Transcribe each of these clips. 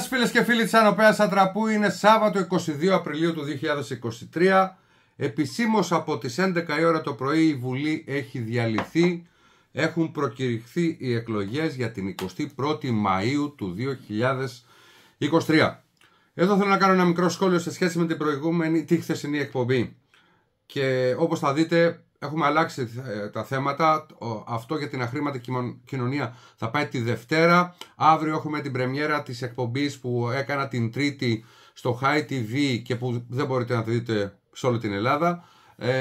σας φίλες και φίλοι της Ανοπέας Ατραπού είναι Σάββατο 22 Απριλίου του 2023 Επισήμως από τις 11 η ώρα το πρωί η Βουλή έχει διαλυθεί έχουν προκηρυχθεί οι εκλογές για την 21η Μαΐου του 2023 Εδώ θέλω να κάνω ένα μικρό σχόλιο σε σχέση με την προηγούμενη τη χθεσινή εκπομπή και όπως θα δείτε Έχουμε αλλάξει ε, τα θέματα. Αυτό για την αχρήματη κοινωνία θα πάει τη Δευτέρα. Αύριο έχουμε την πρεμιέρα της εκπομπής που έκανα την Τρίτη στο High TV και που δεν μπορείτε να τη δείτε σε όλη την Ελλάδα. Ε,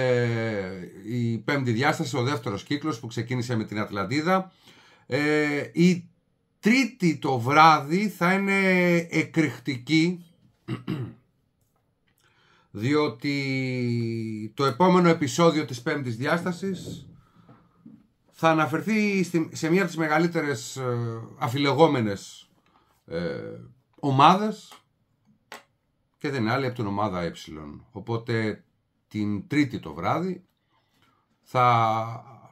η πέμπτη διάσταση, ο δεύτερος κύκλος που ξεκίνησε με την Ατλαντίδα. Ε, η Τρίτη το βράδυ θα είναι εκρηκτική διότι το επόμενο επεισόδιο της πέμπτης διάστασης θα αναφερθεί σε μία από τις μεγαλύτερες ε, αφιλεγόμενες ε, ομάδες και δεν είναι άλλη από την ομάδα ε. Οπότε την τρίτη το βράδυ θα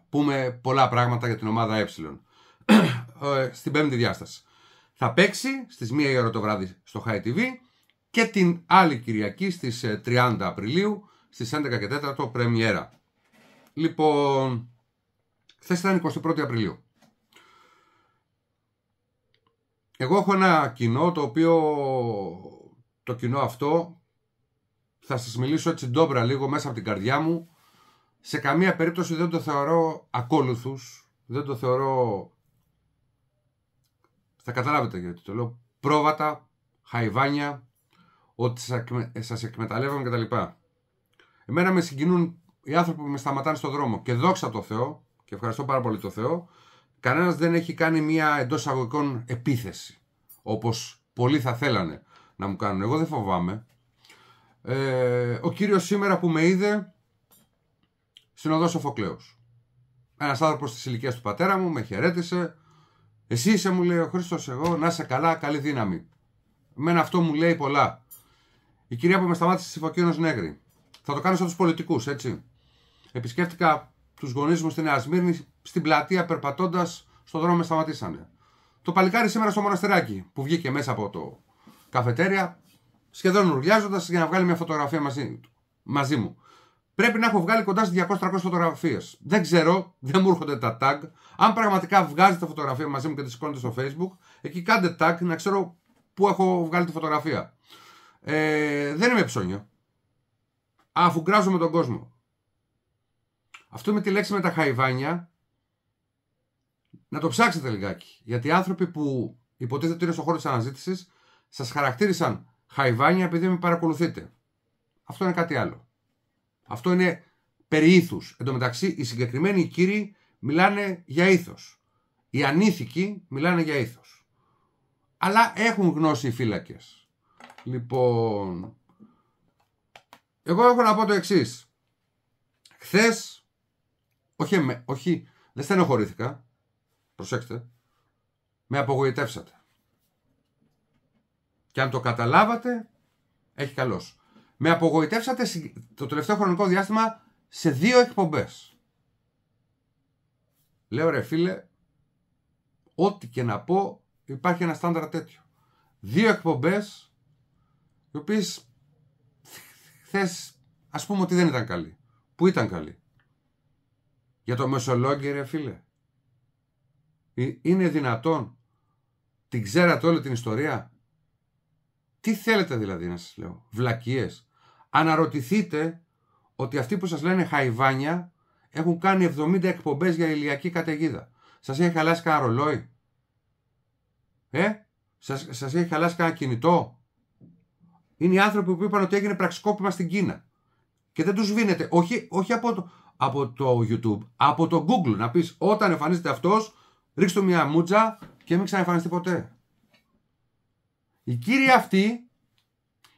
πούμε πολλά πράγματα για την ομάδα ε. ε στην πέμπτη διάσταση. Θα παίξει στις 1 η ώρα το βράδυ στο High TV και την άλλη Κυριακή στις 30 ε, Απριλίου στις 11 και 4 πρεμιέρα. Λοιπόν, χθες ήταν 21 Απριλίου. Εγώ έχω ένα κοινό το οποίο το κοινό αυτό θα σας μιλήσω έτσι ντόμπρα λίγο μέσα από την καρδιά μου. Σε καμία περίπτωση δεν το θεωρώ ακόλουθους, δεν το θεωρώ, θα καταλάβετε γιατί το λέω, πρόβατα, χαϊβάνια, ότι σας εκμεταλλεύομαι κτλ. Εμένα με συγκινούν οι άνθρωποι που με σταματάνε στον δρόμο. Και δόξα τω Θεώ, και ευχαριστώ πάρα πολύ το Θεό, κανένας δεν έχει κάνει μια εντός αγωγικών επίθεση. Όπως πολλοί θα θέλανε να μου κάνουν. Εγώ δεν φοβάμαι. Ε, ο κύριος σήμερα που με είδε συνοδός ο Ένα Ένας άνθρωπος της ηλικίας του πατέρα μου με χαιρέτησε. Εσύ είσαι μου λέει ο Χρήστος, εγώ να είσαι καλά, καλή δύναμη. Εμένα αυτό μου λέει πολλά. Η κυρία που με σταμάτησε στη Φωκίνο Νέγρη. Θα το κάνω σαν του πολιτικούς, έτσι. Επισκέφτηκα τους γονείς μου στην Νέα Σμύρνη, στην πλατεία περπατώντας, στον δρόμο με σταματήσανε. Το παλικάρι σήμερα στο μοναστεράκι που βγήκε μέσα από το καφετέρια, σχεδόν ουρλιάζοντα για να βγάλει μια φωτογραφία μαζί, μαζί μου. Πρέπει να έχω βγάλει κοντά στις 200-300 φωτογραφίες. Δεν ξέρω, δεν μου έρχονται τα tag. Αν πραγματικά βγάζετε φωτογραφία μαζί μου και τη σηκώνετε στο Facebook, εκεί κάντε tag να ξέρω πού έχω βγάλει τη φωτογραφία. Ε, δεν είμαι ψώνιο. Αφού γκράζω με τον κόσμο. Αυτό με τη λέξη με τα χαϊβάνια να το ψάξετε λιγάκι. Γιατί οι άνθρωποι που υποτίθεται είναι στον χώρο της αναζήτησης σας χαρακτήρισαν χαϊβάνια επειδή με παρακολουθείτε. Αυτό είναι κάτι άλλο. Αυτό είναι περί ήθους. Εν τω μεταξύ, οι συγκεκριμένοι κύριοι μιλάνε για ήθος. Οι ανήθικοι μιλάνε για ήθος. Αλλά έχουν γνώση οι φύλακες. Λοιπόν, εγώ έχω να πω το εξής. Χθες, όχι, όχι, δεν στενοχωρήθηκα. Προσέξτε. Με απογοητεύσατε. Και αν το καταλάβατε, έχει καλός. Με απογοητεύσατε το τελευταίο χρονικό διάστημα σε δύο εκπομπές. Λέω ρε φίλε, ό,τι και να πω υπάρχει ένα στάνταρ τέτοιο. Δύο εκπομπές οι οποίες χθε ας πούμε ότι δεν ήταν καλή. Πού ήταν καλή. Για το μεσολόγιο φίλε. Ε, είναι δυνατόν. Την ξέρατε όλη την ιστορία. Τι θέλετε δηλαδή να σας λέω. Βλακίες. Αναρωτηθείτε ότι αυτοί που σας λένε χαϊβάνια έχουν κάνει 70 εκπομπές για ηλιακή καταιγίδα. Σας έχει χαλάσει κανένα ρολόι. Ε, σας, σας έχει χαλάσει κανένα κινητό είναι οι άνθρωποι που είπαν ότι έγινε πραξικόπημα στην Κίνα. Και δεν τους βίνεται. Όχι, όχι από, το, από το YouTube, από το Google. Να πεις όταν εμφανίζεται αυτός, ρίξ του μια μουτζα και μην ξαναεμφανιστεί ποτέ. η κύρια αυτή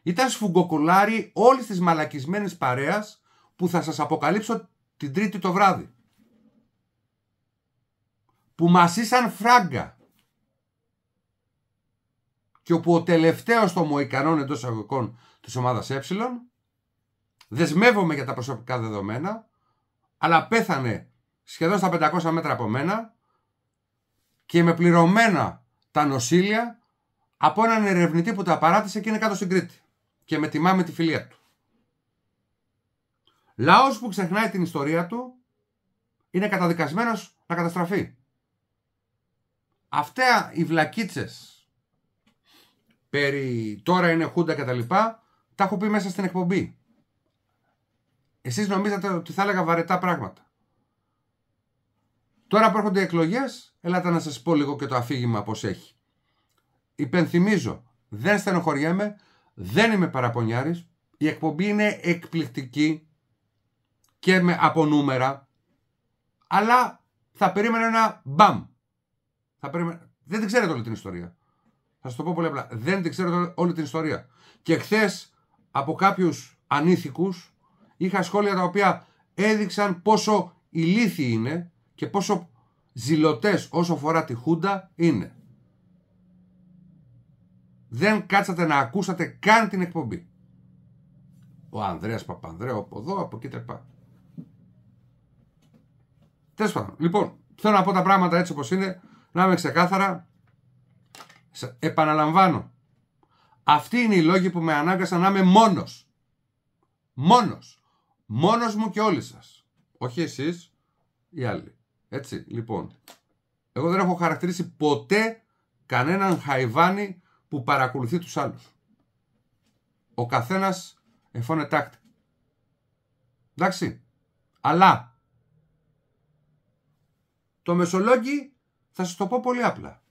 ήταν σφουγκοκολάρη όλης της μαλακισμένης παρέας που θα σας αποκαλύψω την Τρίτη το βράδυ. Που μασίσαν φράγκα και όπου ο τελευταίος των Μοϊκανών εντός εισαγωγικών της ομάδας Ε, δεσμεύομαι για τα προσωπικά δεδομένα, αλλά πέθανε σχεδόν στα 500 μέτρα από μένα και με πληρωμένα τα νοσήλια από έναν ερευνητή που τα παράτησε και είναι κάτω στην Κρήτη και με τιμά με τη φιλία του. Λαός που ξεχνάει την ιστορία του είναι καταδικασμένος να καταστραφεί. Αυτά οι βλακίτσες περί τώρα είναι χούντα κτλ. Τα, τα έχω πει μέσα στην εκπομπή. Εσείς νομίζατε ότι θα έλεγα βαρετά πράγματα. Τώρα που έρχονται οι εκλογές, ελάτε να σας πω λίγο και το αφήγημα πως έχει. Υπενθυμίζω, δεν στενοχωριέμαι, δεν είμαι παραπονιάρης, η εκπομπή είναι εκπληκτική και με από αλλά θα περίμενα ένα μπαμ. Θα Δεν την ξέρετε όλη την ιστορία. Θα σου το πω πολύ απλά. Δεν την ξέρω όλη την ιστορία. Και χθες από κάποιους ανήθικους είχα σχόλια τα οποία έδειξαν πόσο ηλίθιοι είναι και πόσο ζηλωτές όσο φορά τη Χούντα είναι. Δεν κάτσατε να ακούσατε καν την εκπομπή. Ο Ανδρέας Παπανδρέου από εδώ, από εκεί τρεπά. Τέλο Λοιπόν, θέλω να πω τα πράγματα έτσι όπως είναι, να είμαι ξεκάθαρα. Επαναλαμβάνω. Αυτοί είναι οι λόγοι που με ανάγκασαν να είμαι μόνος. Μόνος. Μόνος μου και όλοι σας. Όχι εσείς, οι άλλοι. Έτσι, λοιπόν. Εγώ δεν έχω χαρακτηρίσει ποτέ κανέναν χαϊβάνι που παρακολουθεί τους άλλους. Ο καθένας εφώνε τάκτη. Εντάξει. Αλλά το μεσολόγγι θα σας το πω πολύ απλά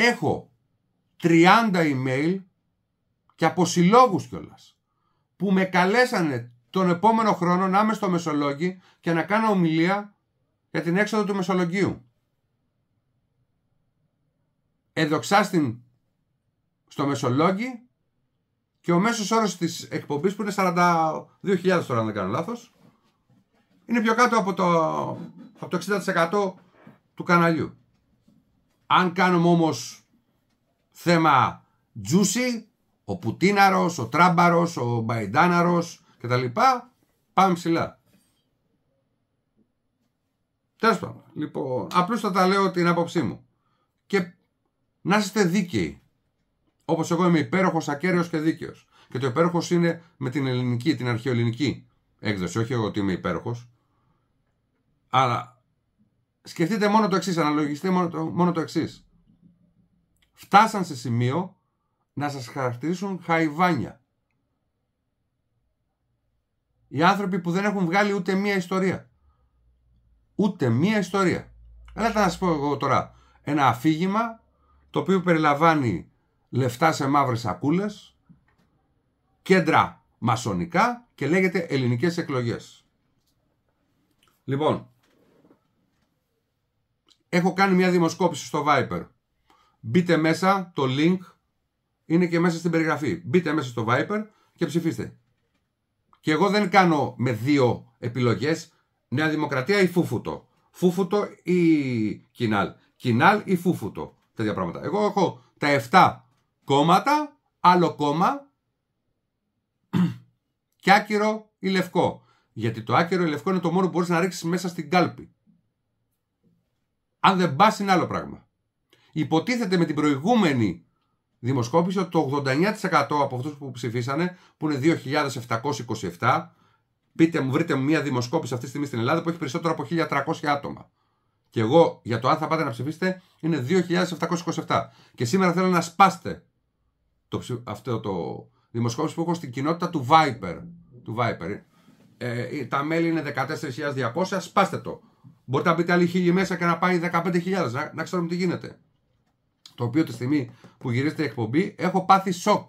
έχω 30 email και από συλλόγους κιόλας που με καλέσανε τον επόμενο χρόνο να είμαι στο Μεσολόγγι και να κάνω ομιλία για την έξοδο του Μεσολογγίου. Εδοξάστην στο Μεσολόγγι και ο μέσος όρος της εκπομπής που είναι 42.000 τώρα αν δεν κάνω λάθος είναι πιο κάτω από το, από το 60% του καναλιού. Αν κάνουμε όμως θέμα juicy, ο Πουτίναρος, ο Τράμπαρος, ο Μπαϊντάναρος κτλ. Πάμε ψηλά. Τέλος πάντων. Λοιπόν, απλώς θα τα λέω την άποψή μου. Και να είστε δίκαιοι. Όπως εγώ είμαι υπέροχος, ακέραιος και δίκαιος. Και το υπέροχος είναι με την ελληνική, την αρχαιοελληνική έκδοση. Όχι εγώ ότι είμαι υπέροχος. Αλλά Σκεφτείτε μόνο το εξής, αναλογιστείτε μόνο το, μόνο το εξής. Φτάσαν σε σημείο να σας χαρακτηρίσουν χαϊβάνια. Οι άνθρωποι που δεν έχουν βγάλει ούτε μία ιστορία. Ούτε μία ιστορία. Έλατε να σας πω εγώ τώρα ένα αφήγημα το οποίο περιλαμβάνει λεφτά σε μαύρες σακούλες, κέντρα μασονικά και λέγεται ελληνικές εκλογές. Λοιπόν, Έχω κάνει μια δημοσκόπηση στο Viper. Μπείτε μέσα, το link είναι και μέσα στην περιγραφή. Μπείτε μέσα στο Viper και ψηφίστε. Και εγώ δεν κάνω με δύο επιλογές Νέα Δημοκρατία ή Φούφουτο. Φούφουτο ή Κινάλ. Κινάλ ή Φούφουτο. Τέτοια πράγματα. Εγώ έχω τα 7 κόμματα, άλλο κόμμα και άκυρο ή λευκό. Γιατί το άκυρο ή λευκό είναι το μόνο που μπορείς να ρίξεις μέσα στην κάλπη. Αν δεν πας, είναι άλλο πράγμα. Υποτίθεται με την προηγούμενη δημοσκόπηση ότι το 89% από αυτούς που ψηφίσανε, που είναι 2.727, πείτε μου, βρείτε μου μία δημοσκόπηση αυτή τη στιγμή στην Ελλάδα που έχει περισσότερο από 1.300 άτομα. Και εγώ για το αν θα πάτε να ψηφίσετε είναι 2.727. Και σήμερα θέλω να σπάστε το, αυτό το δημοσκόπηση που έχω στην κοινότητα του Viper. Του Viper. Ε, ε, τα μέλη είναι 14.200, σπάστε το. Μπορεί να μπείτε άλλοι χίλιοι μέσα και να πάει 15.000, να, ξέρουμε τι γίνεται. Το οποίο τη στιγμή που γυρίζεται η εκπομπή έχω πάθει σοκ.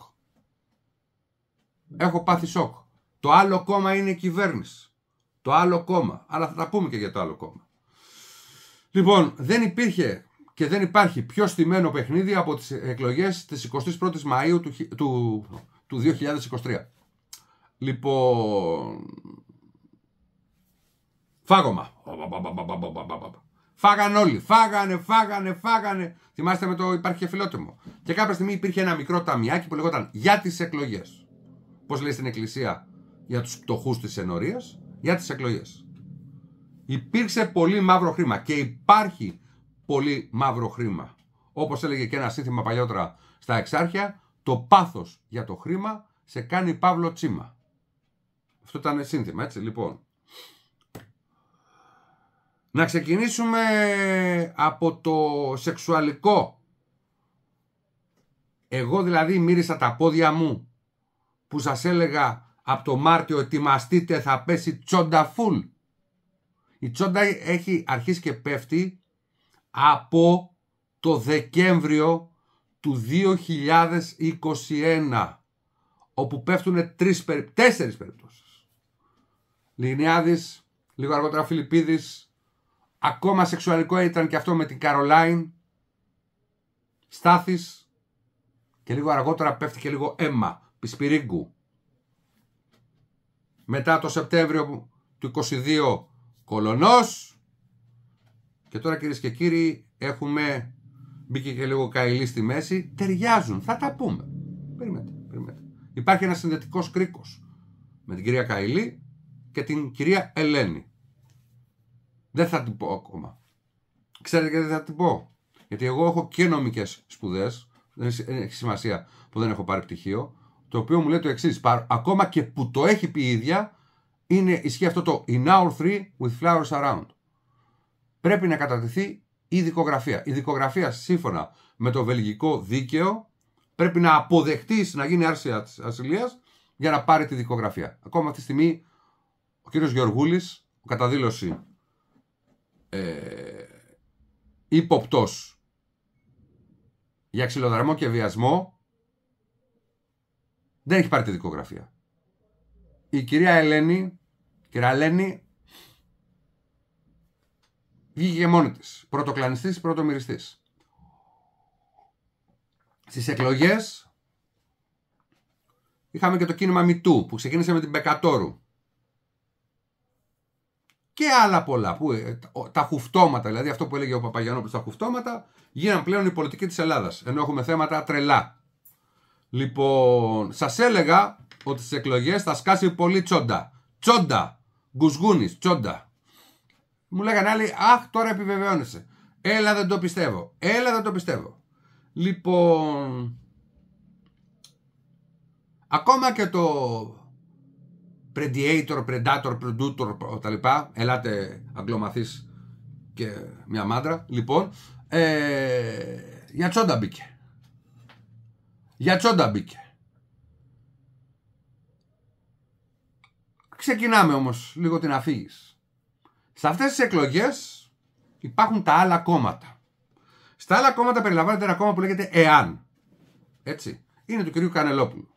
Έχω πάθει σοκ. Το άλλο κόμμα είναι η κυβέρνηση. Το άλλο κόμμα. Αλλά θα τα πούμε και για το άλλο κόμμα. Λοιπόν, δεν υπήρχε και δεν υπάρχει πιο στημένο παιχνίδι από τις εκλογές της 21ης Μαΐου του, του, του 2023. Λοιπόν, Φάγωμα. Φάγανε όλοι. Φάγανε, φάγανε, φάγανε. Θυμάστε με το υπάρχει και φιλότιμο. Και κάποια στιγμή υπήρχε ένα μικρό ταμιάκι που λεγόταν για τις εκλογές. Πώς λέει στην Εκκλησία, για τους πτωχού της ενορίας, για τις εκλογές. Υπήρξε πολύ μαύρο χρήμα και υπάρχει πολύ μαύρο χρήμα. Όπως έλεγε και ένας σύνθημα παλιότερα στα Εξάρχεια, το πάθος για το χρήμα σε κάνει παύλο τσίμα. Αυτό ήταν σύνθημα, έτσι λοιπόν. Να ξεκινήσουμε από το σεξουαλικό. Εγώ δηλαδή μύρισα τα πόδια μου που σας έλεγα από το Μάρτιο ετοιμαστείτε θα πέσει τσόντα φουλ. Η τσόντα έχει αρχίσει και πέφτει από το Δεκέμβριο του 2021 όπου πέφτουν τρεις, τέσσερις περιπτώσεις. Λινιάδης, λίγο αργότερα Φιλιππίδης, Ακόμα σεξουαλικό ήταν και αυτό με την Καρολάιν. Στάθης. Και λίγο αργότερα πέφτει και λίγο αίμα. Πισπυρίγκου. Μετά το Σεπτέμβριο του 22 Κολονός. Και τώρα κυρίες και κύριοι έχουμε μπήκε και λίγο καηλή στη μέση. Ταιριάζουν. Θα τα πούμε. Περιμένετε. περιμένετε. Υπάρχει ένας συνδετικός κρίκος με την κυρία Καηλή και την κυρία Ελένη. Δεν θα την πω ακόμα. Ξέρετε γιατί δεν θα την πω. Γιατί εγώ έχω και νομικές σπουδές. Δεν έχεις σημασία που δεν έχω πάρει πτυχίο. Το οποίο μου λέει το εξής. Ακόμα και που το έχει πει η ίδια, είναι, ισχύει αυτό το In our three with flowers around. Πρέπει να κατατεθεί η δικογραφία. Η δικογραφία, σύμφωνα με το βελγικό δίκαιο, πρέπει να αποδεχτείς να γίνει άρση ασυλίας για να πάρει τη δικογραφία. Ακόμα αυτή τη στιγμή ο κύριος Γεωργούλης, καταδήλωση ε, υποπτός για ξυλοδαρμό και βιασμό δεν έχει πάρει τη δικογραφία. Η κυρία Ελένη, κυρία Ελένη, βγήκε μόνη της. Πρωτοκλανιστής, πρωτομυριστής. Στις εκλογές είχαμε και το κίνημα Μητού που ξεκίνησε με την Πεκατόρου και άλλα πολλά. Που, ε, τα χουφτώματα, δηλαδή αυτό που έλεγε ο Παπαγιανόπουλος, τα χουφτώματα γίναν πλέον η πολιτική της Ελλάδας. Ενώ έχουμε θέματα τρελά. Λοιπόν, σας έλεγα ότι στις εκλογές θα σκάσει πολύ τσόντα. Τσόντα! Γκουσγούνης, τσόντα. Μου λέγανε άλλοι, Αχ, τώρα επιβεβαιώνεσαι. Έλα, δεν το πιστεύω. Έλα, δεν το πιστεύω. Λοιπόν. Ακόμα και το Predator, Predator, Predator τα λοιπά. Ελάτε αγγλωμαθείς και μια μάντρα. Λοιπόν, ε, για τσόντα μπήκε. Για τσόντα μπήκε. Ξεκινάμε όμως λίγο την αφήγηση. Σε αυτές τις εκλογές υπάρχουν τα άλλα κόμματα. Στα άλλα κόμματα περιλαμβάνεται ένα κόμμα που λέγεται ΕΑΝ. Έτσι. Είναι του κυρίου Κανελόπουλου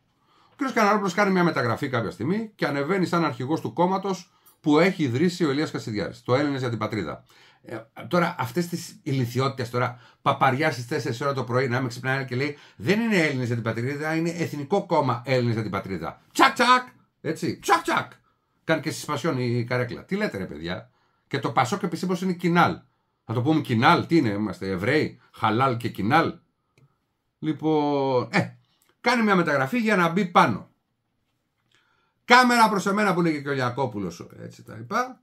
κ. Καναρόπλο κάνει μια μεταγραφή κάποια στιγμή και ανεβαίνει σαν αρχηγός του κόμματος που έχει ιδρύσει ο Ελία Κασιδιάρη. Το Έλληνες για την πατρίδα. Ε, τώρα, αυτές τις ηλικιότητες τώρα, παπαριάς στις 4 ώρα το πρωί να με ξυπνάει και λέει Δεν είναι Έλληνες για την πατρίδα, είναι Εθνικό Κόμμα Έλληνες για την πατρίδα. Τσακ τσακ! Έτσι, τσακ τσακ! Κάνει και συσπασιών η καρέκλα. Τι λέτε ρε παιδιά. Και το πασό Πασόκ επισήμως είναι κοινάλ. Θα το πούμε κοινάλ, τι είναι, είμαστε Εβραίοι, χαλάλ και κοινάλ. Λοιπόν, ε, κάνει μια μεταγραφή για να μπει πάνω. Κάμερα προς εμένα που λέγεται και ο Λιακόπουλος, έτσι τα λοιπά.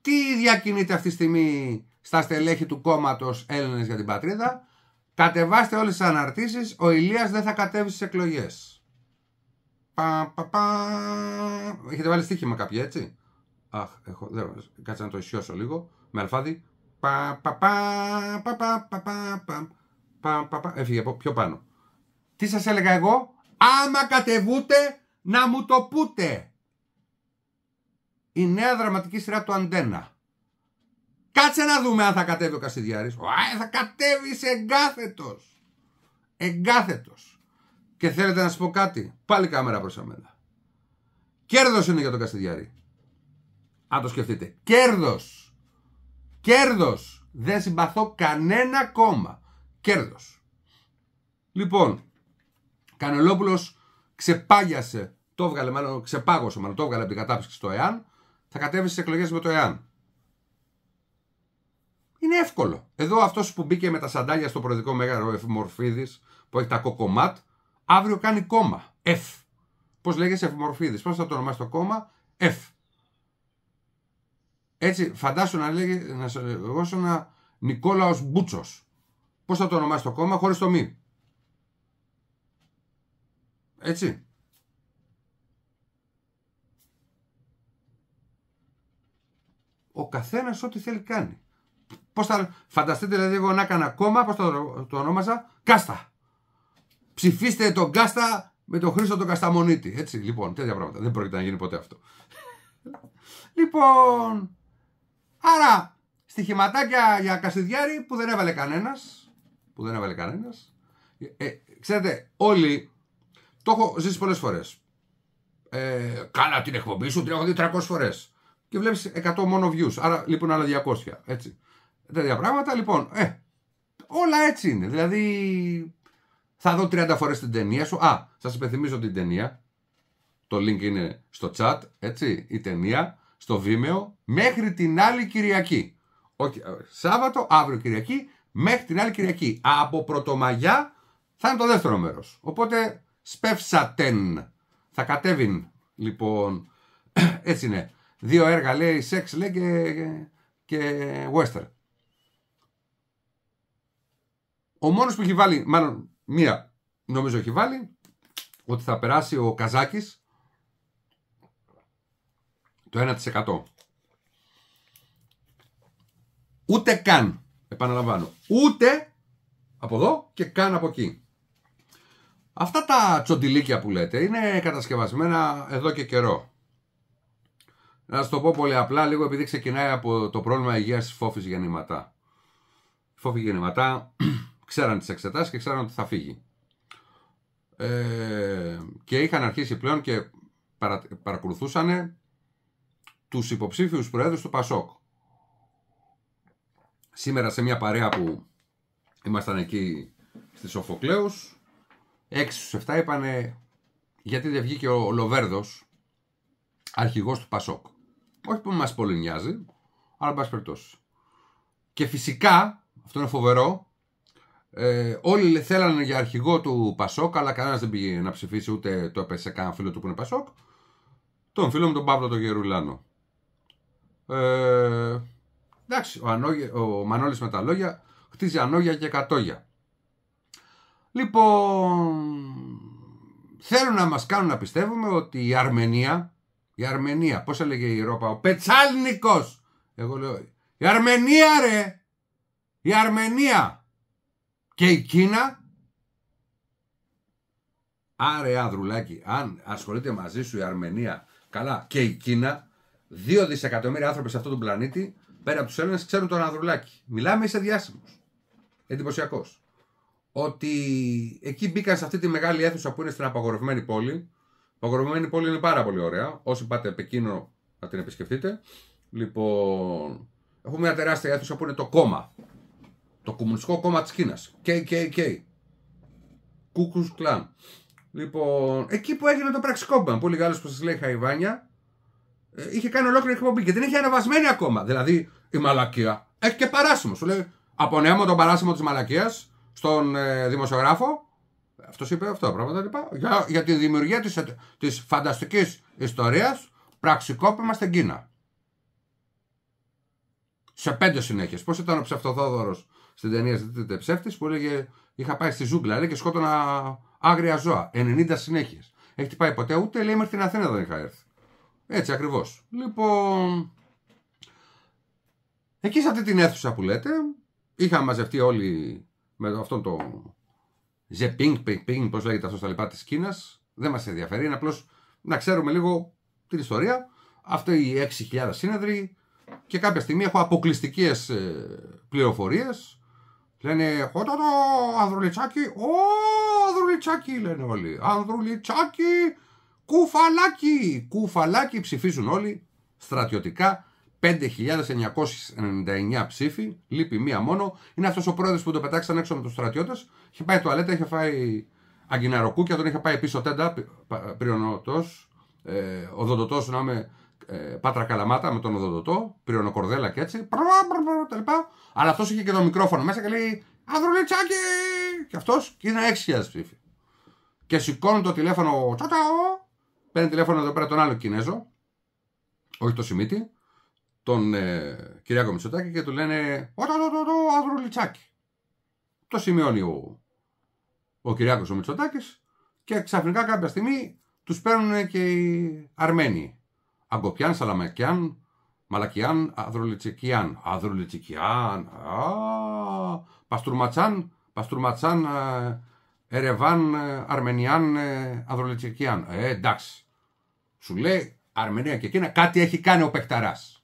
Τι διακινείται αυτή τη στιγμή στα στελέχη του κόμματος Έλληνες για την πατρίδα. Κατεβάστε όλες τις αναρτήσεις, ο Ηλίας δεν θα κατέβει στις εκλογές. Πα, πα, πα. Έχετε βάλει στοίχημα κάποια έτσι. Αχ, έχω, δεν, να το ισιώσω λίγο. Με αλφάδι. Πα, πα, πα, πα, πα, πα, πα, πα, πα, πα, έφυγε πιο πάνω. Τι σας έλεγα εγώ. Άμα κατεβούτε να μου το πούτε. Η νέα δραματική σειρά του Αντένα. Κάτσε να δούμε αν θα κατέβει ο Κασιδιάρης. Ά, ε, θα κατέβει σε εγκάθετος. Εγκάθετος. Και θέλετε να σας πω κάτι. Πάλι κάμερα προς αμένα Κέρδος είναι για τον Κασιδιάρη. Αν το σκεφτείτε. Κέρδος. Κέρδος. Δεν συμπαθώ κανένα κόμμα. Κέρδος. Λοιπόν, Κανελόπουλο ξεπάγιασε, το έβγαλε, μάλλον ξεπάγωσε, μάλλον το έβγαλε από την κατάψυξη στο ΕΑΝ, θα κατέβει στις εκλογές με το ΕΑΝ. Είναι εύκολο. Εδώ αυτός που μπήκε με τα σαντάλια στο προεδρικό μέγαρο Εφημορφίδη, που έχει τα κοκομάτ, αύριο κάνει κόμμα. ΕΦ. Πώς λέγεσαι Εφημορφίδη, πώς θα το ονομάσεις το κόμμα, ΕΦ Έτσι, φαντάσου να λέγει, να σε Νικόλαος Μπούτσος. Πώς θα το ονομάσεις το κόμμα, χωρίς το μη. Έτσι. Ο καθένας ό,τι θέλει κάνει. Πώς θα... Φανταστείτε δηλαδή εγώ να έκανα κόμμα, πώς το, το ονόμασα, Κάστα. Ψηφίστε τον Κάστα με τον Χρήστο τον Κασταμονίτη. Έτσι λοιπόν, τέτοια πράγματα. Δεν πρόκειται να γίνει ποτέ αυτό. λοιπόν, άρα στοιχηματάκια για Καστιδιάρη που δεν έβαλε κανένας, που δεν έβαλε κανένας. Ε, ε ξέρετε, όλοι το έχω ζήσει πολλές φορές. Ε, κάνα την εκπομπή σου, την έχω δει 300 φορές. Και βλέπεις 100 μόνο views. Άρα λοιπόν άλλα 200. Έτσι. Τέτοια πράγματα λοιπόν. Ε, όλα έτσι είναι. Δηλαδή θα δω 30 φορές την ταινία σου. Α, σας υπενθυμίζω την ταινία. Το link είναι στο chat. Έτσι. Η ταινία στο Vimeo μέχρι την άλλη Κυριακή. Όχι, ε, Σάββατο, αύριο Κυριακή, μέχρι την άλλη Κυριακή. Από Πρωτομαγιά θα είναι το δεύτερο μέρος. Οπότε σπεύσατεν. Θα κατέβην, λοιπόν. Έτσι είναι. Δύο έργα λέει, σεξ λέει και, και western. Ο μόνος που έχει βάλει, μάλλον μία νομίζω έχει βάλει, ότι θα περάσει ο Καζάκης το 1%. Ούτε καν, επαναλαμβάνω, ούτε από εδώ και καν από εκεί. Αυτά τα τσοντιλίκια που λέτε είναι κατασκευασμένα εδώ και καιρό. Να σου το πω πολύ απλά, λίγο επειδή ξεκινάει από το πρόβλημα υγείας της φόφης γεννηματά. Φόφη γεννηματά ξέραν τις εξετάσεις και ξέραν ότι θα φύγει. Ε, και είχαν αρχίσει πλέον και παρα, παρακολουθούσαν τους υποψήφιους προέδρους του Πασόκ. Σήμερα σε μια παρέα που ήμασταν εκεί στη Οφοκλέους... 6 στου 7 είπανε γιατί δεν βγήκε ο Λοβέρδος, αρχηγός του Πασόκ. Όχι που μας πολύ νοιάζει, αλλά μπας περιπτώσει. Και φυσικά, αυτό είναι φοβερό, ε, όλοι θέλανε για αρχηγό του Πασόκ, αλλά κανένας δεν πήγε να ψηφίσει ούτε το έπεσε κανένα φίλο του που είναι Πασόκ. Τον φίλο μου τον Παύλο τον Γερουλάνο. Ε, εντάξει, ο, Ανώγε, ο Μανώλης με τα λόγια χτίζει ανώγια και κατόγια. Λοιπόν, θέλουν να μας κάνουν να πιστεύουμε ότι η Αρμενία, η Αρμενία, πώς έλεγε η Ευρώπα, ο Πετσάλνικος, εγώ λέω, η Αρμενία ρε, η Αρμενία και η Κίνα, άρε αδρουλάκι, αν ασχολείται μαζί σου η Αρμενία, καλά, και η Κίνα, δύο δισεκατομμύρια άνθρωποι σε αυτόν τον πλανήτη, πέρα από τους Έλληνες, ξέρουν τον αδρουλάκι. Μιλάμε, είσαι διάσημος, εντυπωσιακός ότι εκεί μπήκαν σε αυτή τη μεγάλη αίθουσα που είναι στην απαγορευμένη πόλη. Η απαγορευμένη πόλη είναι πάρα πολύ ωραία. Όσοι πάτε Πεκίνο να την επισκεφτείτε. Λοιπόν, έχουμε μια τεράστια αίθουσα που είναι το κόμμα. Το Κομμουνιστικό Κόμμα της Κίνας. KKK. Κούκους Κλάν. Λοιπόν, εκεί που έγινε το πραξικόπημα, που λίγα που σας λέει Χαϊβάνια, ε, είχε κάνει ολόκληρη εκπομπή και την είχε αναβασμένη ακόμα. Δηλαδή η μαλακία. Έχει και παράσημο. Σου λέει, απονέμω τον παράσημο της μαλακίας στον ε, δημοσιογράφο. Αυτός είπε αυτό, πράγματα λοιπά. Για, για τη δημιουργία της της φανταστικής ιστορίας πραξικόπημα στην Κίνα. Σε πέντε συνέχειες. Πώς ήταν ο ψευτοδόδωρος στην ταινία Ζητείτε ψεύτης που έλεγε Είχα πάει στη ζούγκλα λέει, και σκότωνα άγρια ζώα. 90 συνέχειες. Έχει πάει ποτέ, ούτε λέει μέχρι την Αθήνα δεν είχα έρθει. Έτσι ακριβώς. Λοιπόν. Εκεί σε αυτή την αίθουσα που λέτε, Είχαν μαζευτεί όλοι με αυτόν τον Ζεπίνγκ, Πινγκ, πώς λέγεται αυτός στα λοιπά της Κίνας, δεν μας ενδιαφέρει. Είναι απλώς να ξέρουμε λίγο την ιστορία. Αυτοί οι 6.000 σύνεδροι και κάποια στιγμή έχω αποκλειστικές ε, πληροφορίες. Λένε, όταν το Ανδρουλιτσάκι, ο Ανδρουλιτσάκι λένε όλοι. Ανδρουλιτσάκι, κουφαλάκι, κουφαλάκι ψηφίζουν όλοι στρατιωτικά 5.999 ψήφοι, λείπει μία μόνο. Είναι αυτός ο πρόεδρος που το πετάξαν έξω με τους στρατιώτες. Είχε πάει τουαλέτα, είχε φάει αγκιναροκούκια, τον είχε πάει πίσω τέντα, πριονοτό, ε, οδοντοτός, να με ε, πάτρα καλαμάτα με τον οδοντοτό, πριονοκορδέλα και έτσι. Αλλά αυτός είχε και το μικρόφωνο μέσα και λέει Ανδρουλιτσάκη! Και αυτός είναι 6.000 ψήφοι. Και σηκώνει το τηλέφωνο, τσαταό, παίρνει τηλέφωνο εδώ πέρα τον άλλο Κινέζο, όχι το Σιμίτη, τον ε, Κυριάκο Μητσοτάκη και του λένε Αδρολιτσάκη. Το σημειώνει ο, ο Κυριάκος ο Μητσοτάκης και ξαφνικά κάποια στιγμή τους παίρνουν και οι Αρμένοι. Αγκοπιάν, Σαλαμακιάν, Μαλακιάν, Αδρολιτσικιάν. Αδρολιτσικιάν, α, Παστουρματσάν, Παστουρματσάν, ε, Ερεβάν, ε, Αρμενιάν, ε, Αδρολιτσικιάν. Ε, εντάξει. Σου λέει Αρμενία και Κίνα, κάτι έχει κάνει ο Πεκταράς.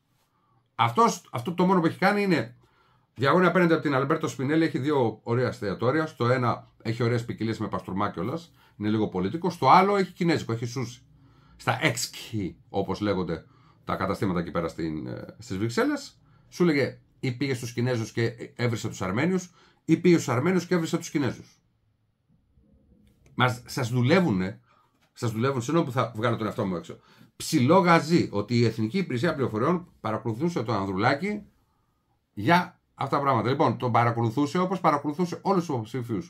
Αυτός, αυτό το μόνο που έχει κάνει είναι διαγώνια απέναντι από την Αλμπέρτο Σπινέλη. Έχει δύο ωραία εστιατόρια. Στο ένα έχει ωραίες ποικιλίες με παστούρμα κιόλας. Είναι λίγο πολίτικο. Στο άλλο έχει κινέζικο, έχει σούσι. Στα εξκι, όπως λέγονται τα καταστήματα εκεί πέρα ε, στις Βρυξέλλες, σου λέγε ή πήγε στους Κινέζους και έβρισε τους Αρμένιους, ή πήγε στους Αρμένιους και έβρισε τους Κινέζους. Μας σας δουλεύουν, σα δουλεύουν, συγγνώμη που θα βγάλω τον εαυτό μου έξω ψηλό γαζί ότι η Εθνική Υπηρεσία Πληροφοριών παρακολουθούσε τον Ανδρουλάκη για αυτά τα πράγματα. Λοιπόν, τον παρακολουθούσε όπως παρακολουθούσε όλους τους υποψήφιου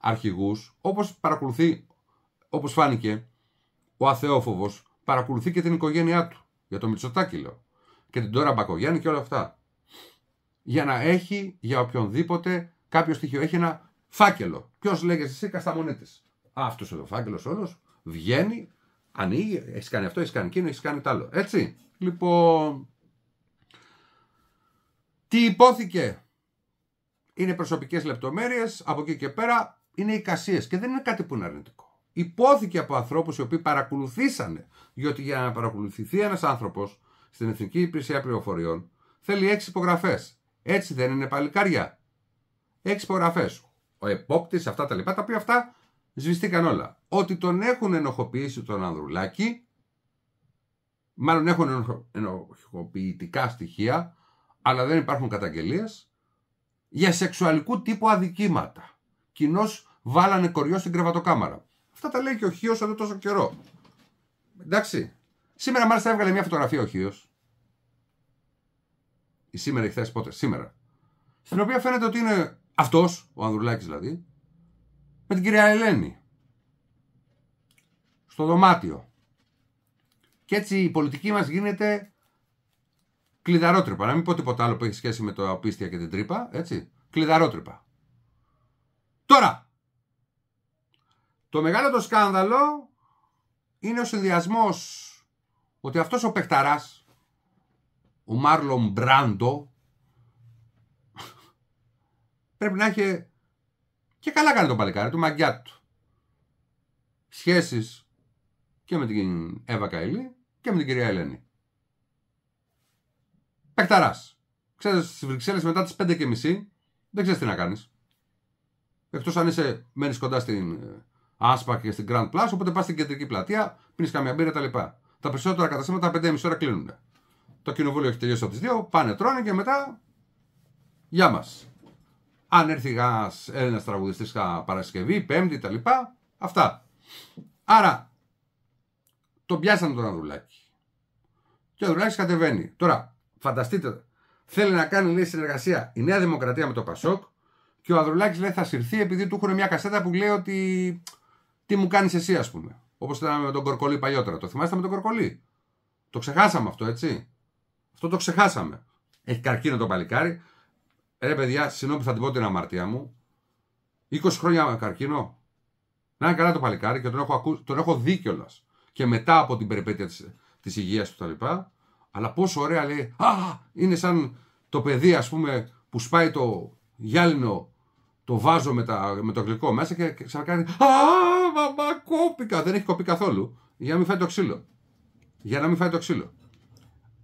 αρχηγούς, όπως παρακολουθεί, όπως φάνηκε, ο Αθεόφοβος, παρακολουθεί και την οικογένειά του. Για το Μητσοτάκι, λέω. Και την Τώρα Μπακογιάννη και όλα αυτά. Για να έχει για οποιονδήποτε κάποιο στοιχείο. Έχει ένα φάκελο. Ποιος λέγεται εσύ, Κασταμονίτης. Αυτός εδώ φάκελος όλος βγαίνει ανοίγει, έχεις κάνει αυτό, έχεις κάνει εκείνο, έχεις κάνει το άλλο. Έτσι. Λοιπόν. Τι υπόθηκε. Είναι προσωπικές λεπτομέρειες. Από εκεί και πέρα είναι εικασίες και δεν είναι κάτι που είναι αρνητικό. Υπόθηκε από ανθρώπους οι οποίοι παρακολουθήσανε. Διότι για να παρακολουθηθεί ένας άνθρωπος στην Εθνική Υπηρεσία Πληροφοριών θέλει έξι υπογραφές. Έτσι δεν είναι παλικάρια. 6 υπογραφές. Ο επόπτης, αυτά τα λοιπά, τα οποία αυτά σβηστήκαν όλα. Ότι τον έχουν ενοχοποιήσει τον Ανδρουλάκη, μάλλον έχουν ενοχοποιητικά στοιχεία, αλλά δεν υπάρχουν καταγγελίες, για σεξουαλικού τύπου αδικήματα. Κοινώς βάλανε κοριό στην κρεβατοκάμαρα. Αυτά τα λέει και ο Χίος εδώ τόσο καιρό. Εντάξει. Σήμερα μάλιστα έβγαλε μια φωτογραφία ο η Σήμερα ή χθες, πότε, σήμερα. Στην οποία φαίνεται ότι είναι αυτός ο Ανδρουλάκης δηλαδή, με την κυρία Ελένη. Στο δωμάτιο. Και έτσι η πολιτική μας γίνεται κλειδαρότρυπα Να μην πω τίποτα άλλο που έχει σχέση με το απίστια και την τρύπα, έτσι. Κλειδαρότρυπα. Τώρα, το μεγάλο το σκάνδαλο είναι ο συνδυασμός ότι αυτός ο παιχταράς, ο Μάρλον Μπράντο, πρέπει να έχει και καλά κάνει το παλικάρι του, μαγκιά του. Σχέσεις και με την Εύα Καηλή και με την κυρία Ελένη. Πεκταράς. Ξέρεις, στις Βρυξέλλες μετά τις 5.30 δεν ξέρεις τι να κάνεις. Εκτός αν είσαι, μένεις κοντά στην ε, Άσπα και στην Grand Place, οπότε πας στην κεντρική πλατεία, πίνεις καμία μπύρα τα Τα, τα περισσότερα καταστήματα 5.30 ώρα κλείνουν. Το κοινοβούλιο έχει τελειώσει από τις 2, πάνε τρώνε και μετά γεια μας αν έρθει ένας τραγουδιστής Παρασκευή, Πέμπτη τα λοιπά Αυτά. Άρα, το πιάσανε τον Ανδρουλάκη. Και ο Ανδρουλάκης κατεβαίνει. Τώρα, φανταστείτε, θέλει να κάνει μια συνεργασία η Νέα Δημοκρατία με το Πασόκ και ο Ανδρουλάκης λέει θα συρθεί επειδή του έχουν μια κασέτα που λέει ότι τι μου κάνεις εσύ, ας πούμε. Όπως ήταν με τον Κορκολί παλιότερα. Το θυμάστε με τον Κορκολί. Το ξεχάσαμε αυτό, έτσι. Αυτό το ξεχάσαμε. Έχει καρκίνο το παλικάρι. Ρε παιδιά, συγγνώμη θα την πω την αμαρτία μου. 20 χρόνια καρκίνο. Να είναι καλά το παλικάρι και τον έχω, ακού... τον έχω δει κιόλας. Και μετά από την περιπέτεια της της υγείας του λοιπά Αλλά πόσο ωραία λέει. Α, είναι σαν το παιδί, ας πούμε, που σπάει το γυάλινο το βάζω με, τα, με το γλυκό μέσα και ξανακάνει. Α, μα κόπηκα. Δεν έχει κοπεί καθόλου. Για να μην φάει το ξύλο. Για να μην φάει το ξύλο.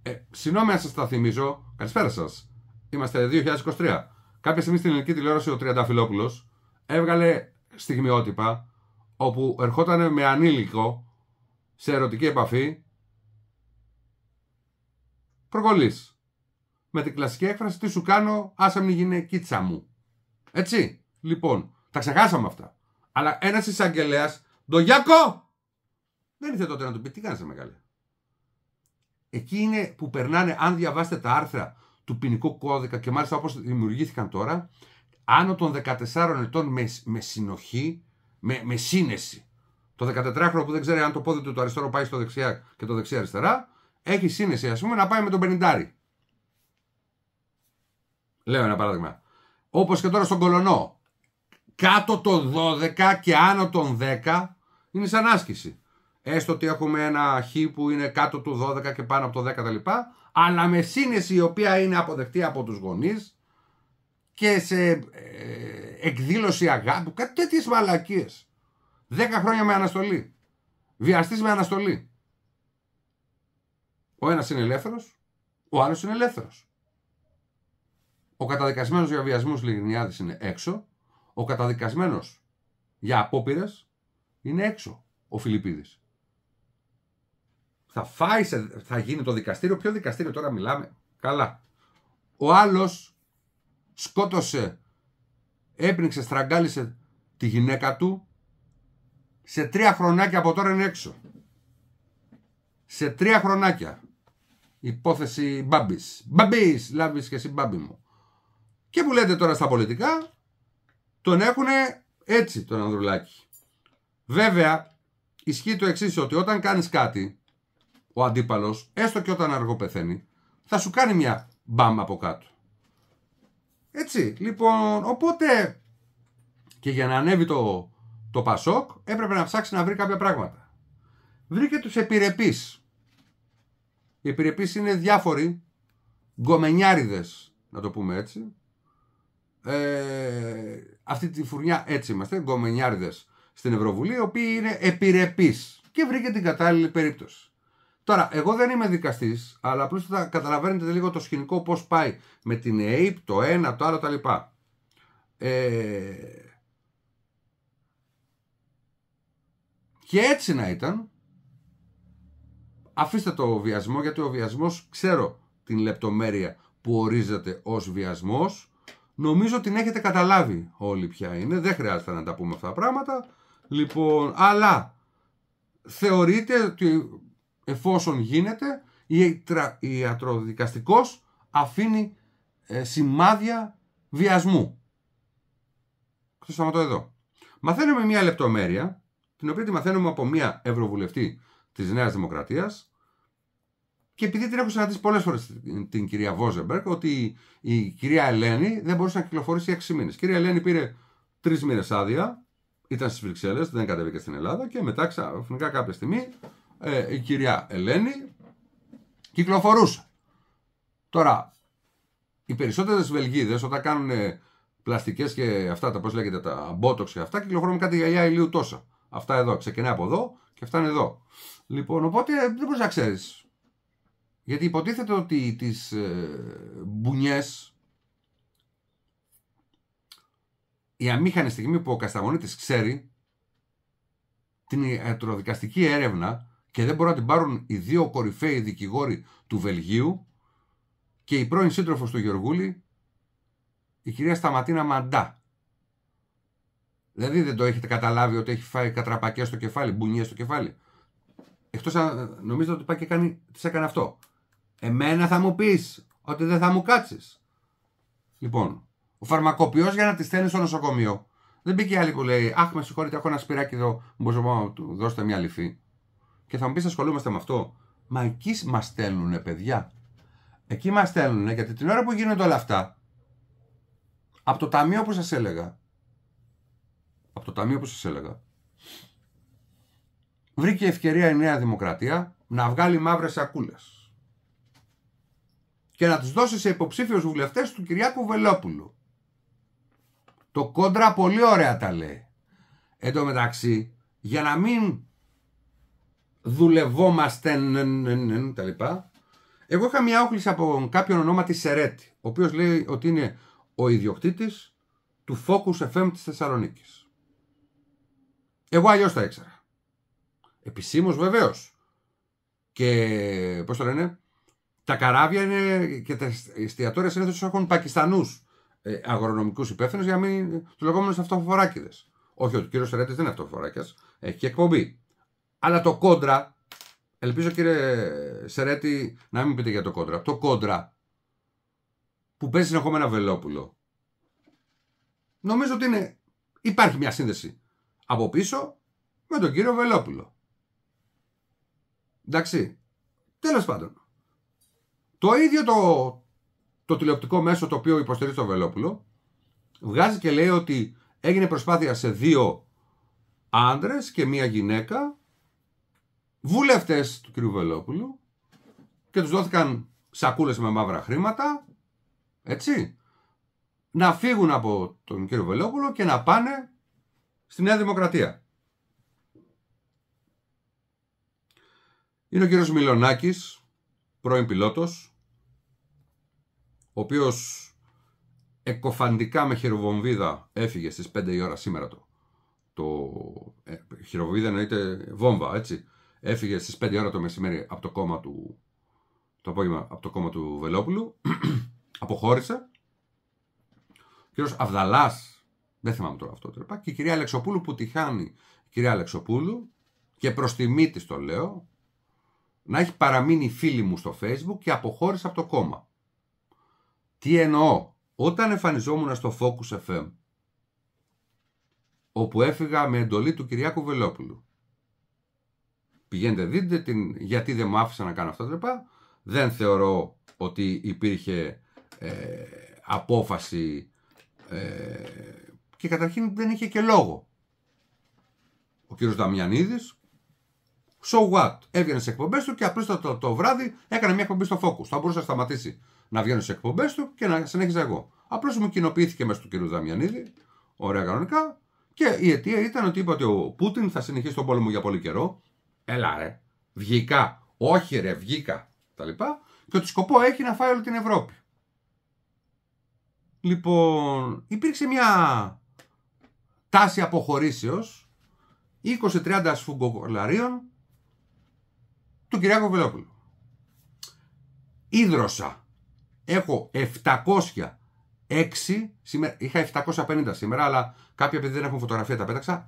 Ε, συγγνώμη αν τα θυμίζω. Καλησπέρα σας. Είμαστε 2023. Κάποια στιγμή στην ελληνική τηλεόραση ο Τριανταφυλόπουλο έβγαλε στιγμιότυπα όπου ερχόταν με ανήλικο σε ερωτική επαφή προκολή. Με την κλασική έκφραση τι σου κάνω, άσε μου κίτσα μου. Έτσι. Λοιπόν, τα ξεχάσαμε αυτά. Αλλά ένας εισαγγελέας, τον Γιάκο, δεν ήθελε τότε να του πει τι κάνεις, μεγάλε. Εκεί είναι που περνάνε, αν διαβάσετε τα άρθρα του ποινικού κώδικα και μάλιστα όπως δημιουργήθηκαν τώρα, άνω των 14 ετών με, συνοχή, με, με σύνεση. Το 14χρονο που δεν ξέρει αν το πόδι του το αριστερό πάει στο δεξιά και το δεξιά αριστερά, έχει σύνεση ας πούμε να πάει με τον πενιντάρι Λέω ένα παράδειγμα. Όπως και τώρα στον Κολονό, κάτω των 12 και άνω των 10 είναι σαν άσκηση έστω ότι έχουμε ένα χ που είναι κάτω του 12 και πάνω από το 10 λοιπά, Αλλά με σύνεση η οποία είναι αποδεκτή από τους γονείς και σε ε, εκδήλωση αγάπη, κάτι τέτοιες μαλακίες. 10 χρόνια με αναστολή. Βιαστής με αναστολή. Ο ένας είναι ελεύθερος, ο άλλος είναι ελεύθερος. Ο καταδικασμένος για βιασμούς Λιγνιάδης είναι έξω. Ο καταδικασμένος για απόπειρες είναι έξω ο Φιλιππίδης θα φάει, θα γίνει το δικαστήριο. Ποιο δικαστήριο τώρα μιλάμε. Καλά. Ο άλλος. σκότωσε, έπνιξε, στραγγάλισε τη γυναίκα του σε τρία χρονάκια από τώρα είναι έξω. Σε τρία χρονάκια. Υπόθεση μπάμπης. Μπάμπης, λάβεις και εσύ μπάμπη μου. Και που λέτε τώρα στα πολιτικά, τον έχουν έτσι τον ανδρουλάκι Βέβαια, ισχύει το εξής ότι όταν κάνεις κάτι, ο αντίπαλος, έστω και όταν αργό πεθαίνει, θα σου κάνει μια μπαμ από κάτω. Έτσι, λοιπόν, οπότε και για να ανέβει το, το Πασόκ έπρεπε να ψάξει να βρει κάποια πράγματα. Βρήκε τους επιρρεπείς. Οι επιρρεπείς είναι διάφοροι γκομενιάριδες, να το πούμε έτσι. Ε, αυτή τη φουρνιά έτσι είμαστε, γκομενιάριδες στην Ευρωβουλή, οι οποίοι είναι επιρρεπείς και βρήκε την κατάλληλη περίπτωση. Τώρα, εγώ δεν είμαι δικαστής, αλλά απλώς καταλαβαίνετε λίγο το σκηνικό πώς πάει με την ΑΕΠ, το ένα, το άλλο τα Ε... Και έτσι να ήταν, αφήστε το βιασμό, γιατί ο βιασμός ξέρω την λεπτομέρεια που ορίζεται ως βιασμός. Νομίζω την έχετε καταλάβει όλοι ποια είναι, δεν χρειάζεται να τα πούμε αυτά τα πράγματα. Λοιπόν, αλλά θεωρείτε ότι εφόσον γίνεται, η ιατροδικαστικός αφήνει ε, σημάδια βιασμού. Το σταματώ εδώ. Μαθαίνουμε μια λεπτομέρεια, την οποία τη μαθαίνουμε από μια ευρωβουλευτή της Νέας Δημοκρατίας και επειδή την έχω συναντήσει πολλές φορές την, κυρία Βόζεμπερκ, ότι η, κυρία Ελένη δεν μπορούσε να κυκλοφορήσει 6 μήνες. Η κυρία Ελένη πήρε 3 μήνες άδεια, ήταν στις Βρυξέλλες, δεν κατέβηκε στην Ελλάδα και μετά ξαφνικά κάποια στιγμή ε, η κυρία Ελένη κυκλοφορούσε. Τώρα, οι περισσότερες Βελγίδες όταν κάνουν ε, πλαστικές και αυτά τα πώς λέγεται τα μπότοξ και αυτά κυκλοφορούν με κάτι γυαλιά ηλίου τόσα. Αυτά εδώ. Ξεκινάει από εδώ και φτάνει εδώ. Λοιπόν, οπότε ε, δεν μπορείς να ξέρεις. Γιατί υποτίθεται ότι τις ε, μπουνιές. Η αμήχανη στιγμή που ο Κασταμονίτης ξέρει την ιατροδικαστική έρευνα και δεν μπορούν να την πάρουν οι δύο κορυφαίοι δικηγόροι του Βελγίου και η πρώην σύντροφος του Γεωργούλη, η κυρία Σταματίνα Μαντά. Δηλαδή δεν το έχετε καταλάβει ότι έχει φάει κατραπακέ στο κεφάλι, μπουνιές στο κεφάλι. Εκτός αν νομίζετε ότι πάει και κάνει, τι έκανε αυτό. Εμένα θα μου πεις ότι δεν θα μου κάτσεις. Λοιπόν, ο φαρμακοποιός για να τη στέλνει στο νοσοκομείο. Δεν μπήκε άλλη που λέει Αχ, με συγχωρείτε, έχω ένα σπυράκι εδώ. Μπορώ να του δώσετε μια λυφή. Και θα μου πεις, ασχολούμαστε με αυτό. Μα εκεί μα στέλνουν, παιδιά. Εκεί μας στέλνουν, γιατί την ώρα που γίνονται όλα αυτά, από το ταμείο που σας έλεγα, από το ταμείο που σας έλεγα, βρήκε ευκαιρία η Νέα Δημοκρατία να βγάλει μαύρες σακούλες και να τους δώσει σε υποψήφιους βουλευτές του Κυριάκου Βελόπουλου. Το κόντρα πολύ ωραία τα λέει. Εν τω μεταξύ, για να μην δουλευόμαστε, τα λοιπά. Εγώ είχα μια όχληση από κάποιον ονόματι Σερέτη, ο οποίος λέει ότι είναι ο ιδιοκτήτης του Focus FM της Θεσσαλονίκης. Εγώ αλλιώς τα ήξερα. Επισήμως βεβαίως. Και πώς το λένε, τα καράβια είναι, και τα εστιατόρια συνήθως έχουν Πακιστανούς ε, αγρονομικούς υπεύθυνους για να μην τους λεγόμενους αυτοφοράκιδες. Όχι, ο κύριος Σερέτης δεν είναι αυτοφοράκιας, έχει εκπομπή. Αλλά το κόντρα, ελπίζω κύριε Σερέτη να μην πείτε για το κόντρα, το κόντρα που παίζει συνεχόμενα Βελόπουλο. Νομίζω ότι είναι, υπάρχει μια σύνδεση από πίσω με τον κύριο Βελόπουλο. Εντάξει. Τέλος πάντων. Το ίδιο το, το τηλεοπτικό μέσο το οποίο υποστηρίζει τον Βελόπουλο βγάζει και λέει ότι έγινε προσπάθεια σε δύο άντρες και μία γυναίκα βουλευτές του κ. Βελόπουλου και τους δόθηκαν σακούλες με μαύρα χρήματα, έτσι, να φύγουν από τον κύριο Βελόπουλο και να πάνε στη Νέα Δημοκρατία. Είναι ο κύριος Μιλονάκης, πρώην πιλότος, ο οποίος εκοφαντικά με χειροβομβίδα έφυγε στις 5 η ώρα σήμερα το, το ε, χειροβομβίδα εννοείται βόμβα έτσι έφυγε στις 5 ώρα το μεσημέρι από το κόμμα του, το απόγευμα, από το κόμμα του Βελόπουλου, αποχώρησε. Ο κύριος Αυδαλάς, δεν θυμάμαι τώρα αυτό τρεπά, και η κυρία Αλεξοπούλου που χάνει η κυρία Αλεξοπούλου, και προς τιμή της το λέω, να έχει παραμείνει φίλη μου στο facebook και αποχώρησε από το κόμμα. Τι εννοώ, όταν εμφανιζόμουν στο Focus FM, όπου έφυγα με εντολή του Κυριάκου Βελόπουλου, Πηγαίνετε, δείτε την, γιατί δεν μου άφησαν να κάνω αυτά τρεπά. Δεν θεωρώ ότι υπήρχε ε, απόφαση ε, και καταρχήν δεν είχε και λόγο. Ο κύριος Δαμιανίδης, so what, έβγαινε σε εκπομπές του και απλώ το, το, βράδυ έκανε μια εκπομπή στο Focus. Θα μπορούσε να σταματήσει να βγαίνει σε εκπομπές του και να συνέχιζα εγώ. Απλώς μου κοινοποιήθηκε μέσα του κύριου Δαμιανίδη, ωραία κανονικά, και η αιτία ήταν ότι είπε ότι ο Πούτιν θα συνεχίσει τον πόλεμο για πολύ καιρό, Έλα ρε, βγήκα, όχι ρε, βγήκα, τα λοιπά. Και ότι σκοπό έχει να φάει όλη την Ευρώπη. Λοιπόν, υπήρξε μια τάση αποχωρήσεως 20-30 του Κυριάκου Βελόπουλου. Ήδρωσα. Έχω 706, σήμερα, είχα 750 σήμερα, αλλά κάποια επειδή δεν έχουν φωτογραφία τα πέταξα,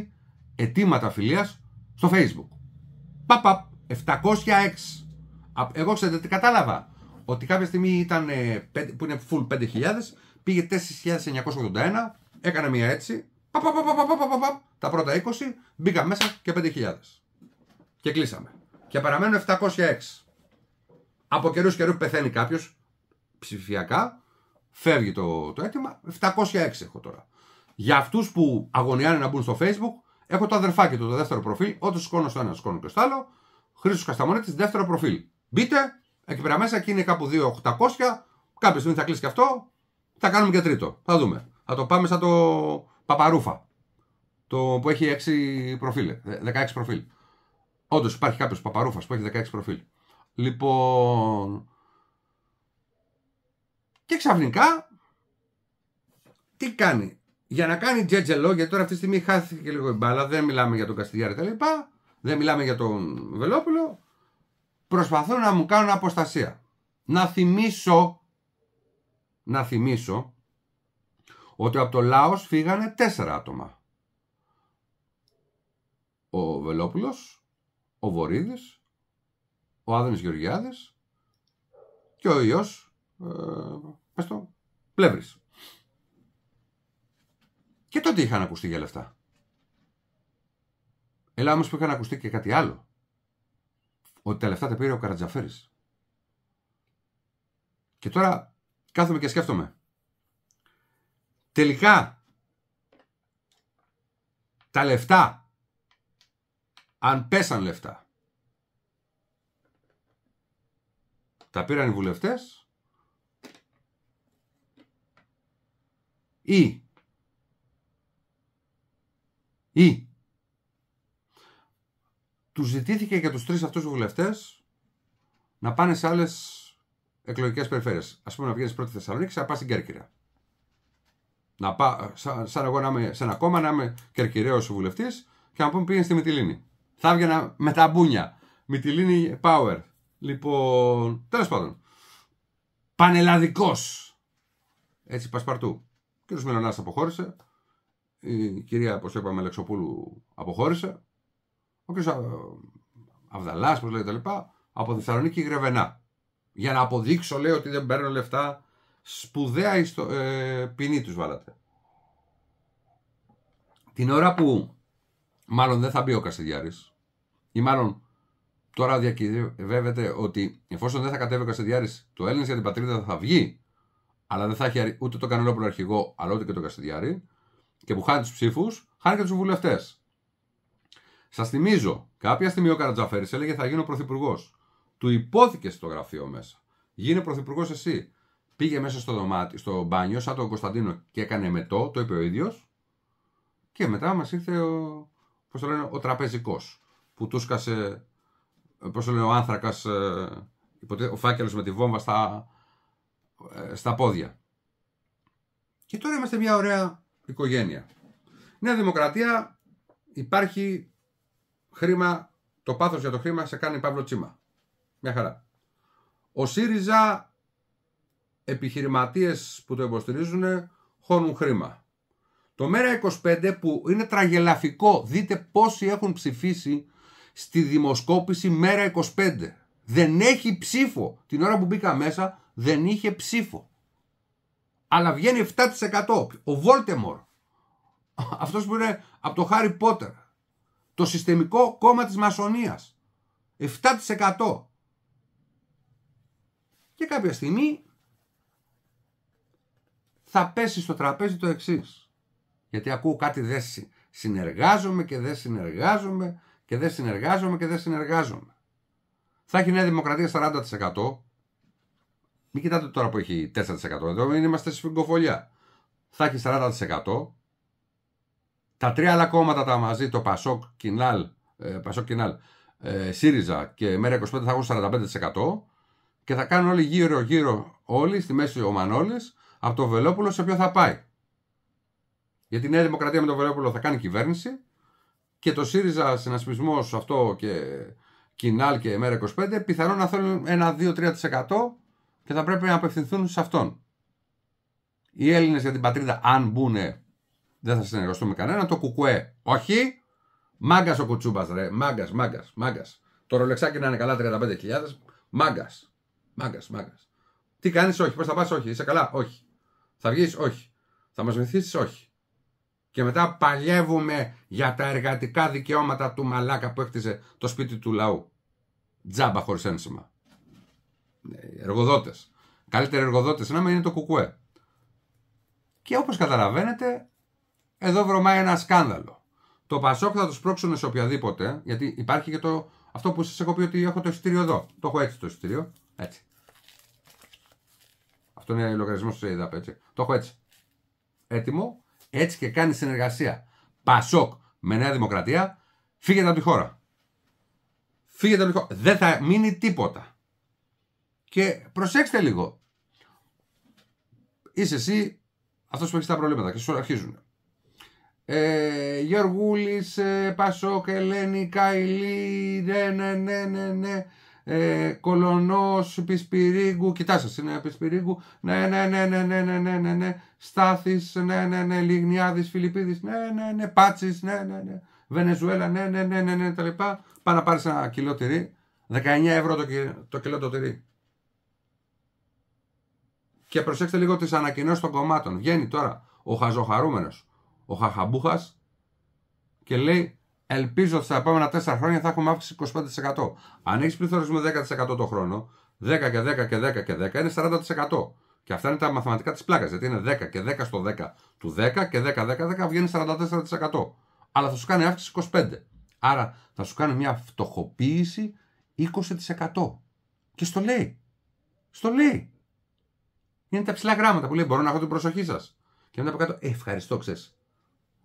706 αιτήματα φιλίας στο facebook. Παπαπ, 706. Εγώ ξέρετε τι κατάλαβα. Ότι κάποια στιγμή ήταν ε, που είναι full 5.000, πήγε 4.981, έκανα μία έτσι, πα, πα, τα πρώτα 20, μπήκα μέσα και 5.000. Και κλείσαμε. Και παραμένουν 706. Από καιρούς καιρού πεθαίνει κάποιος ψηφιακά, φεύγει το, το αίτημα. 706 έχω τώρα. Για αυτούς που αγωνιάνε να μπουν στο Facebook, Έχω το αδερφάκι του, το δεύτερο προφίλ. Ό,τι σκόνο στο ένα, σκόνο και στο άλλο. Χρήσο δεύτερο προφίλ. Μπείτε, εκεί πέρα μέσα και είναι κάπου 2.800. Κάποια στιγμή θα κλείσει και αυτό. Θα κάνουμε και τρίτο. Θα δούμε. Θα το πάμε σαν το Παπαρούφα. Το που έχει 6 προφίλ. 16 ε, προφίλ. Όντως υπάρχει κάποιος Παπαρούφας που έχει 16 προφίλ. Λοιπόν. Και ξαφνικά. Τι κάνει για να κάνει τζέτζελο, γιατί τώρα αυτή τη στιγμή χάθηκε και λίγο η μπάλα, δεν μιλάμε για τον Καστιγιάρη κτλ. Δεν μιλάμε για τον Βελόπουλο. προσπαθώ να μου κάνω αποστασία. Να θυμίσω, να θυμίσω ότι από το Λάος φύγανε τέσσερα άτομα. Ο Βελόπουλος, ο Βορύδης, ο Άδωνης Γεωργιάδης και ο Υιός, ε, πες το, Πλεύρης. Και τότε είχαν ακουστεί για λεφτά. Έλα όμως που είχαν ακουστεί και κάτι άλλο. Ότι τα λεφτά τα πήρε ο Καρατζαφέρης. Και τώρα κάθομαι και σκέφτομαι. Τελικά τα λεφτά αν πέσαν λεφτά τα πήραν οι βουλευτές ή ή τους ζητήθηκε για τους τρεις αυτούς βουλευτές να πάνε σε άλλες εκλογικές περιφέρειες. Ας πούμε να βγαίνει πρώτη Θεσσαλονίκη, να πας στην Κέρκυρα. Να πά, σαν, σαν εγώ να είμαι σε ένα κόμμα, να είμαι κερκυραίος βουλευτής και να πούμε πήγαινε στη Μυτιλίνη. Θα έβγαινα με τα μπούνια. Μυτιλίνη Power. Λοιπόν, τέλος πάντων. Πανελλαδικός. Έτσι πασπαρτού. Ο κ. αποχώρησε η κυρία, όπως είπαμε, Αλεξοπούλου αποχώρησε. Ο κ. Αυδαλά, όπω τα λοιπά, από Θεσσαλονίκη Γρεβενά. Για να αποδείξω, λέει, ότι δεν παίρνω λεφτά. Σπουδαία ιστο... ε, ποινή τους βάλατε. Την ώρα που μάλλον δεν θα μπει ο Κασιδιάρη, ή μάλλον τώρα διακυβεύεται ότι εφόσον δεν θα κατέβει ο Κασιδιάρη, το Έλληνες για την πατρίδα θα βγει, αλλά δεν θα έχει ούτε τον είναι αρχηγό, αλλά ούτε και το Κασιδιάρη, και που χάνει τους ψήφους, χάνει και τους βουλευτές. Σας θυμίζω, κάποια στιγμή ο Καρατζαφέρης έλεγε θα γίνω πρωθυπουργός. Του υπόθηκε στο γραφείο μέσα. Γίνε πρωθυπουργός εσύ. Πήγε μέσα στο, δωμάτι, στο μπάνιο, σαν τον Κωνσταντίνο και έκανε μετό, το είπε ο ίδιος. Και μετά μας ήρθε ο, ο τραπεζικός που του σκάσε. Πώς το λένε, ο άνθρακας, ε, ο φάκελος με τη βόμβα στα, ε, στα πόδια. Και τώρα είμαστε μια ωραία οικογένεια. Νέα Δημοκρατία υπάρχει χρήμα, το πάθος για το χρήμα σε κάνει Παύλο Τσίμα. Μια χαρά. Ο ΣΥΡΙΖΑ επιχειρηματίες που το υποστηρίζουν χώνουν χρήμα. Το ΜΕΡΑ25 που είναι τραγελαφικό, δείτε πόσοι έχουν ψηφίσει στη δημοσκόπηση ΜΕΡΑ25. Δεν έχει ψήφο. Την ώρα που μπήκα μέσα δεν είχε ψήφο αλλά βγαίνει 7%. Ο Βόλτεμορ, αυτός που είναι από το Χάρι Πότερ, το συστημικό κόμμα της μασονίας, 7%. Και κάποια στιγμή θα πέσει στο τραπέζι το εξής. Γιατί ακούω κάτι δεν συνεργάζομαι και δεν συνεργάζομαι και δεν συνεργάζομαι και δεν συνεργάζομαι. Θα έχει Νέα Δημοκρατία 40%. Μην κοιτάτε τώρα που έχει 4%. Εδώ είμαστε σφυγγοφολιά. Θα έχει 40%. Τα τρία άλλα κόμματα τα μαζί, το Πασόκ, Κινάλ, ε, Πασόκ, Κινάλ ε, ΣΥΡΙΖΑ και Μέρα 25 θα έχουν 45% και θα κάνουν όλοι γύρω-γύρω όλοι στη μέση ο Μανώλης από το Βελόπουλο σε ποιο θα πάει. Γιατί η Νέα Δημοκρατία με το Βελόπουλο θα κάνει κυβέρνηση και το ΣΥΡΙΖΑ συνασπισμός αυτό και Κινάλ και Μέρα 25 πιθανόν να θέλουν ένα 2-3% και θα πρέπει να απευθυνθούν σε αυτόν. Οι Έλληνες για την πατρίδα, αν μπουν, δεν θα συνεργαστούν με κανένα. Το κουκουέ, όχι. Μάγκας ο κουτσούμπας, ρε. Μάγκας, μάγκας, μάγκας. Το ρολεξάκι να είναι καλά 35.000. Μάγκας. Μάγκας, μάγκας. Τι κάνεις, όχι. Πώς θα πας, όχι. Είσαι καλά, όχι. Θα βγεις, όχι. Θα μας βοηθήσει, όχι. Και μετά παλεύουμε για τα εργατικά δικαιώματα του μαλάκα που έκτιζε το σπίτι του λαού. Τζάμπα χωρίς ένσημα εργοδότες. Καλύτεροι εργοδότες να είναι το κουκουέ. Και όπως καταλαβαίνετε, εδώ βρωμάει ένα σκάνδαλο. Το Πασόκ θα τους πρόξουν σε οποιαδήποτε, γιατί υπάρχει και το. Αυτό που σας έχω πει ότι έχω το εισιτήριο εδώ. Το έχω έτσι το εισιτήριο. Έτσι. Αυτό είναι ο λογαριασμός του ΕΙΔΑΠ, έτσι. Το έχω έτσι. Έτοιμο. Έτσι και κάνει συνεργασία. Πασόκ με Νέα Δημοκρατία. Φύγετε από τη χώρα. Φύγετε από τη χώρα. Δεν θα μείνει τίποτα. Και προσέξτε λίγο. Είσαι εσύ αυτός που έχεις τα προβλήματα και σου αρχίζουν. Ε, Γεωργούλης, ε, Πασόκ, Ελένη, Καηλή, ναι, ναι, ναι, ναι, ναι. Ε, Κολονός, Πισπυρίγκου, σας, είναι Πισπυρίγκου, ναι, ναι, ναι, ναι, ναι, ναι, ναι, ναι, ναι. Στάθης, ναι, ναι, ναι, Λιγνιάδης, Φιλιππίδης, ναι, ναι, ναι, Πάτσι, ναι, ναι, ναι. Βενεζουέλα, ναι, ναι, ναι, ναι, ναι, τα λοιπά. να ένα κιλό 19 ευρώ και προσέξτε λίγο τις ανακοινώσεις των κομμάτων. Βγαίνει τώρα ο χαζοχαρούμενος, ο χαχαμπούχας και λέει: Ελπίζω ότι στα επόμενα 4 χρόνια θα έχουμε αύξηση 25%. Αν έχεις πληθωρισμό 10% το χρόνο, 10 και 10 και 10 και 10 είναι 40%. Και αυτά είναι τα μαθηματικά της πλάκας. Γιατί είναι 10 και 10 στο 10 του 10 και 10, 10, 10 βγαίνει 44%. Αλλά θα σου κάνει αύξηση 25%. Άρα θα σου κάνει μια φτωχοποίηση 20%. Και στο λέει. Στο λέει είναι τα ψηλά γράμματα που λέει Μπορώ να έχω την προσοχή σας. Και μετά από κάτω, «Ε, ευχαριστώ, ξέρεις.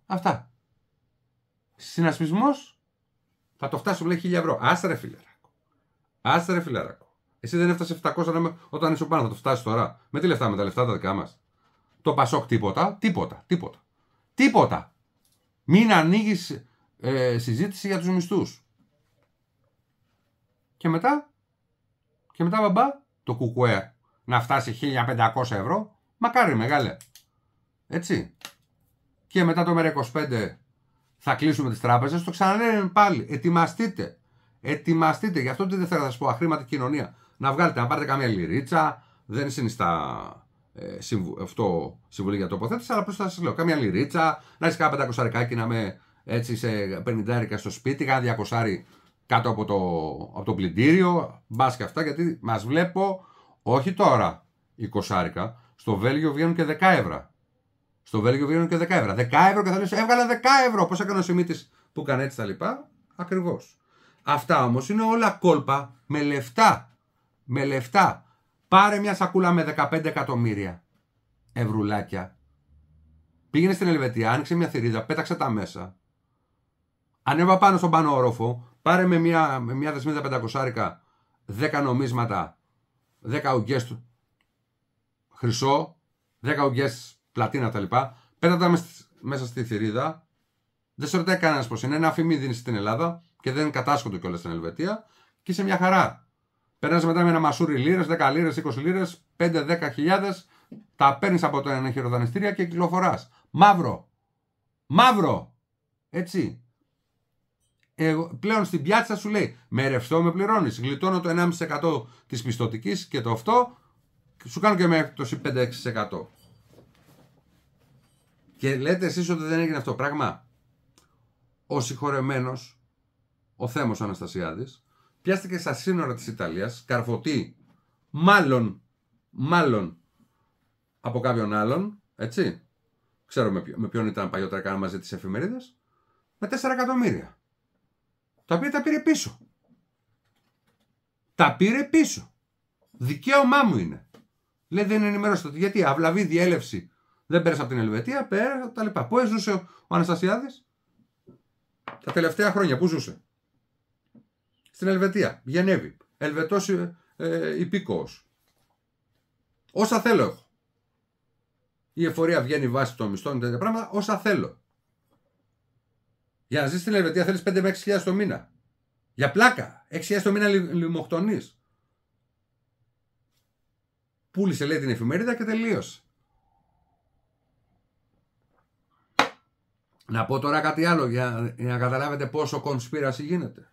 Αυτά. Συνασπισμός θα το φτάσω, λέει 1000 ευρώ. Άστρε φιλαράκο. Άστρε φιλαράκο. Εσύ δεν έφτασε 700 όταν είσαι πάνω, θα το φτάσεις τώρα. Με τι λεφτά, με τα λεφτά τα δικά μας. Το Πασόκ τίποτα, τίποτα, τίποτα. Τίποτα. Μην ανοίγεις ε, συζήτηση για τους μισθούς. Και μετά, και μετά μπαμπά, το κουκουέ να φτάσει 1500 ευρώ, μακάρι μεγάλε. Έτσι. Και μετά το ΜΕΡΑ25 θα κλείσουμε τις τράπεζες, το ξαναλέμε πάλι, ετοιμαστείτε. Ετοιμαστείτε, γι' αυτό τι δεν θέλω να σας πω, αχρήματη κοινωνία. Να βγάλετε, να πάρετε καμία λυρίτσα δεν συνιστά ε, αυτό συμβουλή για τοποθέτηση, αλλά πώς θα σας λέω καμία λυρίτσα να έχεις κάποια πεντακοσαρικάκι να με έτσι σε 50 στο σπίτι, κάνα διακοσάρι κάτω από το, από το πλυντήριο, μπας και αυτά, γιατί μας βλέπω όχι τώρα 20 άρικα. Στο Βέλγιο βγαίνουν και 10 ευρώ. Στο Βέλγιο βγαίνουν και 10 ευρώ. 10 ευρώ και θα λες, έβγαλα 10 ευρώ. Πώς έκανε ο Σιμίτης που έκανε έτσι τα λοιπά. Ακριβώς. Αυτά όμως είναι όλα κόλπα με λεφτά. Με λεφτά. Πάρε μια σακούλα με 15 εκατομμύρια ευρουλάκια. Πήγαινε στην Ελβετία, άνοιξε μια θηρίδα, πέταξε τα μέσα. Ανέβα πάνω στον πάνω όροφο, πάρε με μια, με μια δεσμίδα 10 νομίσματα 10 ουγγές του χρυσό, 10 ουγγές πλατίνα πέτα Πέρατα μέσα στη θηρίδα. Δεν σε ρωτάει κανένας πώς είναι. Ένα αφημί δίνεις στην Ελλάδα και δεν κατάσχονται κιόλας στην Ελβετία και είσαι μια χαρά. Παίρνει μετά με ένα μασούρι λίρες, 10 λίρε, 20 λίρε, 5-10 χιλιάδες, τα παίρνεις από το ένα χειροδανιστήρια και κυκλοφοράς. Μαύρο. Μαύρο. Έτσι πλέον στην πιάτσα σου λέει με ρευστό με πληρώνεις Γλιτώνω το 1,5% της πιστοτικής και το αυτό σου κάνω και με έκπτωση 5-6%. Και λέτε εσείς ότι δεν έγινε αυτό πράγμα. Ο συγχωρεμένος, ο Θέμος Αναστασιάδης πιάστηκε στα σύνορα της Ιταλίας καρφωτή, μάλλον, μάλλον από κάποιον άλλον, έτσι. Ξέρω με, ποιον ήταν παλιότερα, μαζί τις εφημερίδες. Με 4 εκατομμύρια τα οποία τα πήρε πίσω. Τα πήρε πίσω. Δικαίωμά μου είναι. Λέει δεν τι. Γιατί αυλαβή διέλευση δεν πέρασε από την Ελβετία, πέρασε τα λοιπά. Πού ζούσε ο Αναστασιάδης τα τελευταία χρόνια, πού ζούσε. Στην Ελβετία, Γενέβη. Ελβετός ε, ε υπήκοος. Όσα θέλω έχω. Η εφορία βγαίνει βάσει των μισθών και τέτοια πράγματα, όσα θέλω. Για να ζήσει στην Ελβετία θέλεις 5 με 6.000 το μήνα. Για πλάκα. 6.000 το μήνα λιμοκτονείς. Πούλησε λέει την εφημερίδα και τελείωσε. Να πω τώρα κάτι άλλο για, για να καταλάβετε πόσο κονσπίραση γίνεται.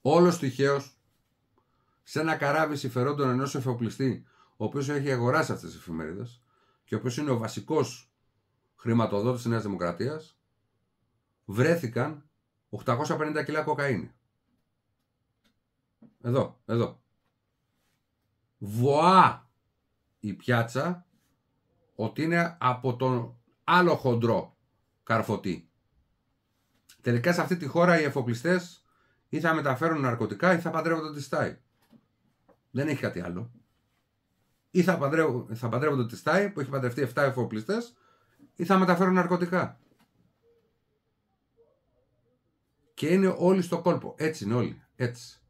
Όλος τυχαίως σε ένα καράβι συμφερόντων ενός εφοπλιστή, ο οποίος έχει αγοράσει αυτές τις εφημερίδες και ο οποίος είναι ο βασικός χρηματοδότης της Νέας Δημοκρατίας, βρέθηκαν 850 κιλά κοκαίνη. Εδώ, εδώ. Βοά η πιάτσα ότι είναι από τον άλλο χοντρό καρφωτή. Τελικά σε αυτή τη χώρα οι εφοπλιστές ή θα μεταφέρουν ναρκωτικά ή θα παντρεύονται τη στάι. Δεν έχει κάτι άλλο. Ή θα, παντρεύονται, θα παντρεύονται τη που έχει παντρευτεί 7 εφοπλιστές ή θα μεταφέρουν ναρκωτικά. Και είναι όλοι στο κόλπο. Έτσι είναι όλοι. Έτσι.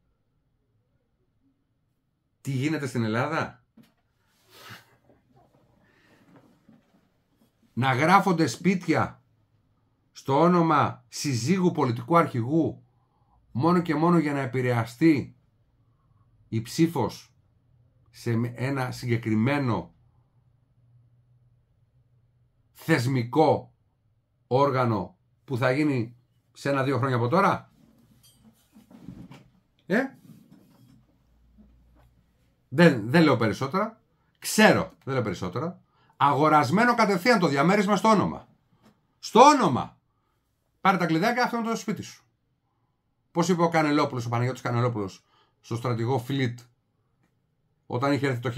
Τι γίνεται στην Ελλάδα. Να γράφονται σπίτια στο όνομα συζύγου πολιτικού αρχηγού μόνο και μόνο για να επηρεαστεί η ψήφος σε ένα συγκεκριμένο θεσμικό όργανο που θα γίνει σε ένα-δύο χρόνια από τώρα. Ε? Δεν, δεν λέω περισσότερα. Ξέρω, δεν λέω περισσότερα. Αγορασμένο κατευθείαν το διαμέρισμα στο όνομα. Στο όνομα! Πάρε τα κλειδιά αυτό είναι το σπίτι σου. Πώς είπε ο Κανελόπουλος, ο Παναγιώτης Κανελόπουλος, στον στρατηγό Φιλίτ, όταν είχε έρθει το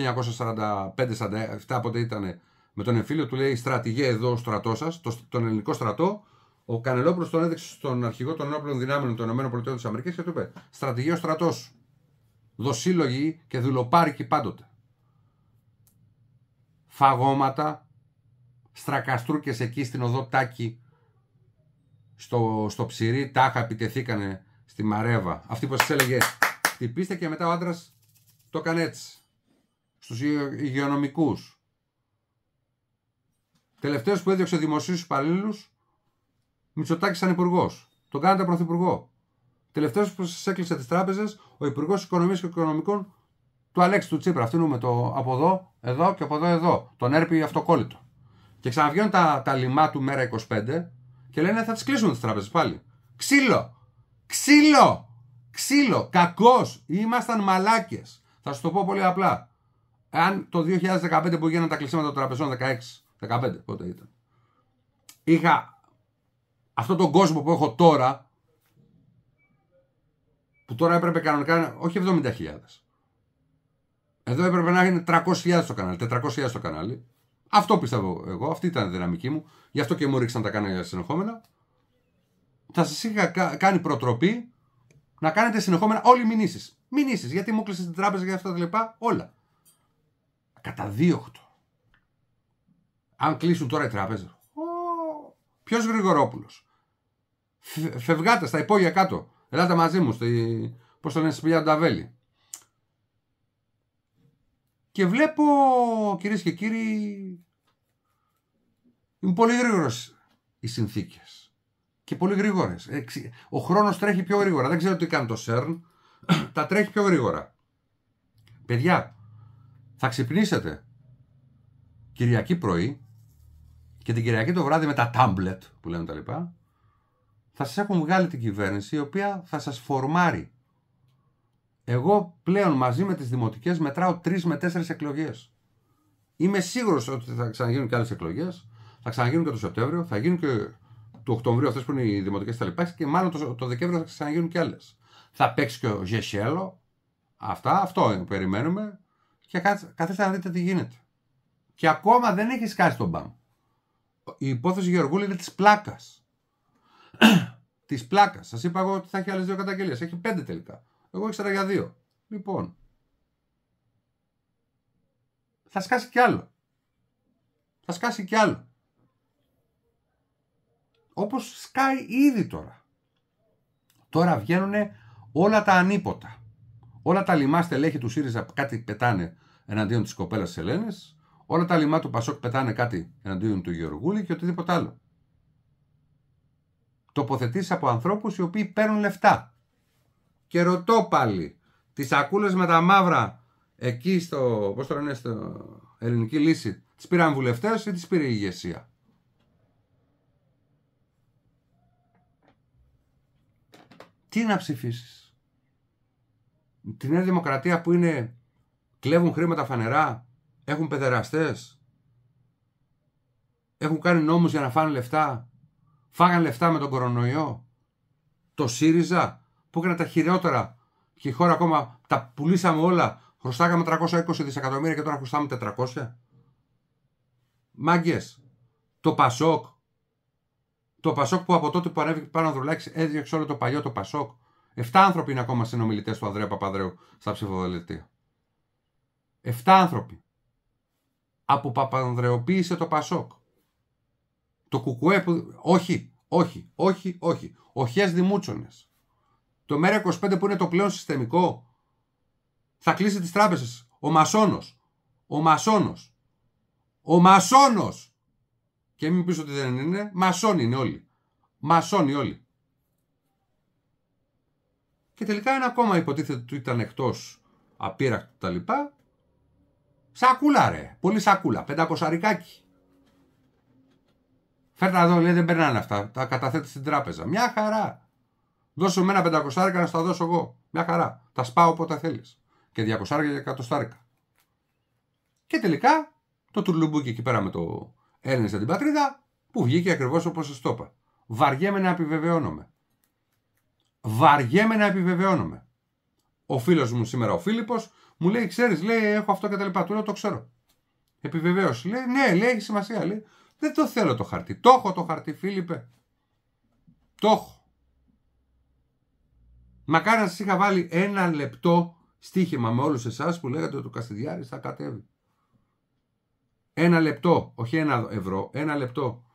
1945-47, πότε ήταν, με τον εμφύλιο του λέει: Στρατηγέ εδώ ο στρατός σας, τον ελληνικό στρατό, ο Κανελόπουλος τον έδειξε στον αρχηγό των ενόπλων δυνάμεων των ΗΠΑ και του είπε: ο στρατός. Δοσύλλογοι και δουλοπάρικοι πάντοτε. Φαγώματα, στρακαστρούκες εκεί στην οδό Τάκη, στο, στο ψυρί, τάχα επιτεθήκανε στη Μαρέβα. Αυτή που σας έλεγε: Χτυπήστε και μετά ο άντρας το έκανε έτσι. Στου υγειονομικούς. Τελευταίος που έδιωξε δημοσίους υπαλλήλους Μητσοτάκης σαν υπουργός. Τον κάνατε πρωθυπουργό. Τελευταίος που σας έκλεισε τις τράπεζες, ο Υπουργός Οικονομίας και Οικονομικών του Αλέξη του Τσίπρα. Αυτήν το από εδώ, εδώ και από εδώ, εδώ. Τον έρπει αυτοκόλλητο. Και ξαναβγαίνουν τα, τα λιμά του μέρα 25 και λένε θα τις κλείσουν τις τράπεζες πάλι. Ξύλο! Ξύλο! Ξύλο! Κακός! Ήμασταν μαλάκες. Θα σου το πω πολύ απλά. Αν το 2015 που γίνανε τα κλεισίματα των τραπεζών, 16, 15 πότε ήταν, είχα αυτόν τον κόσμο που έχω τώρα, που τώρα έπρεπε κανονικά, όχι 70.000. Εδώ έπρεπε να είναι 300.000 στο κανάλι, 400.000 στο κανάλι. Αυτό πιστεύω εγώ, αυτή ήταν η δυναμική μου. Γι' αυτό και μου ρίξαν τα κανάλια συνεχόμενα. Θα σας είχα κάνει προτροπή να κάνετε συνεχόμενα όλοι οι μηνύσεις. Μηνύσεις, γιατί μου κλείσες την τράπεζα για αυτά τα λοιπά, όλα. κατά δίωχτο Αν κλείσουν τώρα οι τράπεζα Ποιος Γρηγορόπουλος. Φευγάτε στα υπόγεια κάτω. Ελάτε μαζί μου, στη... πώς τον είναι, Νταβέλη. Και βλέπω, κύριε και κύριοι, είναι πολύ γρήγορες οι συνθήκες. Και πολύ γρήγορες. Ο χρόνος τρέχει πιο γρήγορα. Δεν ξέρω τι κάνει το ΣΕΡΝ. Τα τρέχει πιο γρήγορα. Παιδιά, θα ξυπνήσετε Κυριακή πρωί και την Κυριακή το βράδυ με τα τάμπλετ που λέμε τα λοιπά θα σας έχουν βγάλει την κυβέρνηση η οποία θα σας φορμάρει. Εγώ πλέον μαζί με τις δημοτικές μετράω τρεις με τέσσερις εκλογές. Είμαι σίγουρος ότι θα ξαναγίνουν και άλλες εκλογές, θα ξαναγίνουν και το Σεπτέμβριο, θα γίνουν και το Οκτωβρίο αυτές που είναι οι δημοτικές τα και μάλλον το, το Δεκέμβριο θα ξαναγίνουν και άλλες. Θα παίξει και ο Γεσιέλο, αυτά, αυτό περιμένουμε και καθίστε να δείτε τι γίνεται. Και ακόμα δεν έχεις σκάσει τον μπαμ. Η υπόθεση Γεωργούλη είναι της πλάκας της πλάκας. Σας είπα εγώ ότι θα έχει άλλες δύο καταγγελίες. Έχει πέντε τελικά. Εγώ ήξερα για δύο. Λοιπόν. Θα σκάσει κι άλλο. Θα σκάσει κι άλλο. Όπως σκάει ήδη τώρα. Τώρα βγαίνουν όλα τα ανίποτα. Όλα τα λιμά στελέχη του ΣΥΡΙΖΑ κάτι πετάνε εναντίον της κοπέλας της Ελένης. Όλα τα λιμά του Πασόκ πετάνε κάτι εναντίον του Γεωργούλη και οτιδήποτε άλλο τοποθετήσεις από ανθρώπους οι οποίοι παίρνουν λεφτά. Και ρωτώ πάλι, τις σακούλες με τα μαύρα εκεί στο. πώς το λένε, στο ελληνική λύση, τις πήραν βουλευτές ή τις πήρε η ηγεσία. Τι να ψηφίσεις. Την Νέα Δημοκρατία που είναι. Κλέβουν χρήματα φανερά, έχουν παιδεραστές, έχουν κάνει νόμους για να φάνε λεφτά, Φάγανε λεφτά με τον κορονοϊό. Το ΣΥΡΙΖΑ που έκανε τα χειρότερα και η χώρα ακόμα τα πουλήσαμε όλα. Χρωστάγαμε 320 δισεκατομμύρια και τώρα χρωστάμε 400. Μάγκες. Το Πασόκ. Το Πασόκ που από τότε που ανέβηκε πάνω Ανδρουλάκης έδιωξε όλο το παλιό το Πασόκ. Εφτά άνθρωποι είναι ακόμα συνομιλητές του Ανδρέα Παπαδρέου στα ψηφοδελτία. Εφτά άνθρωποι. Αποπαπανδρεοποίησε το Πασόκ. Το κουκουέ που... Όχι, όχι, όχι, όχι. Οχιές δημούτσονες. Το ΜΕΡΑ25 που είναι το πλέον συστημικό θα κλείσει τις τράπεζες. Ο Μασόνος. Ο Μασόνος. Ο Μασόνος. Και μην πεις ότι δεν είναι. Μασόνοι είναι όλοι. Μασόνοι όλοι. Και τελικά ένα ακόμα υποτίθεται ότι ήταν εκτός απείρακτο τα λοιπά. Σακούλα ρε. Πολύ σακούλα. Πεντακοσαρικάκι. Φέρτα εδώ, λέει δεν περνάνε αυτά. Τα καταθέτει στην τράπεζα. Μια χαρά. Δώσω με ένα πεντακοστάρικα να στα δώσω εγώ. Μια χαρά. Τα σπάω όποτε θέλεις. Και διακοστάρικα και εκατοστάρικα. Και τελικά το τουρλουμπούκι εκεί πέρα με το Έλληνες την πατρίδα που βγήκε ακριβώς όπως σας το είπα. Βαριέμαι να επιβεβαιώνομαι. Βαριέμαι να επιβεβαιώνομαι. Ο φίλος μου σήμερα, ο Φίλιππος, μου λέει: Ξέρεις, λέει, έχω αυτό και τα λοιπά. Του λέω: Το ξέρω. Επιβεβαίωση. Λέει: Ναι, λέει, έχει σημασία. Λέει. Δεν το θέλω το χαρτί. Το έχω το χαρτί, Φίλιππε. Το έχω. Μακάρι να σας είχα βάλει ένα λεπτό στοίχημα με όλους εσάς που λέγατε ότι ο Καστιδιάρης θα κατέβει. Ένα λεπτό, όχι ένα ευρώ, ένα λεπτό.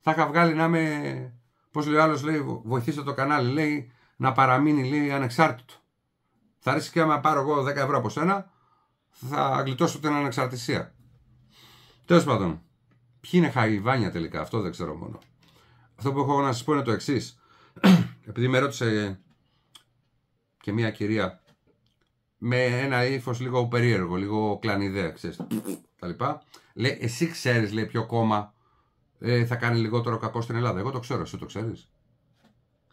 Θα είχα βγάλει να με... Πώς λέει ο άλλος, λέει, βοηθήστε το κανάλι, λέει, να παραμείνει, λέει, ανεξάρτητο. Θα αρέσει και άμα πάρω εγώ 10 ευρώ από σένα, θα γλιτώσω την ανεξαρτησία. Τέλος πάντων. Ποιοι είναι χαϊβάνια τελικά, αυτό δεν ξέρω μόνο. Αυτό που έχω να σας πω είναι το εξής. Επειδή με ρώτησε και μία κυρία με ένα ύφος λίγο περίεργο, λίγο κλανιδέα, ξέρεις τα λοιπά. Λέει, εσύ ξέρεις, λέει, ποιο κόμμα ε, θα κάνει λιγότερο κακό στην Ελλάδα. Εγώ το ξέρω, εσύ το ξέρεις.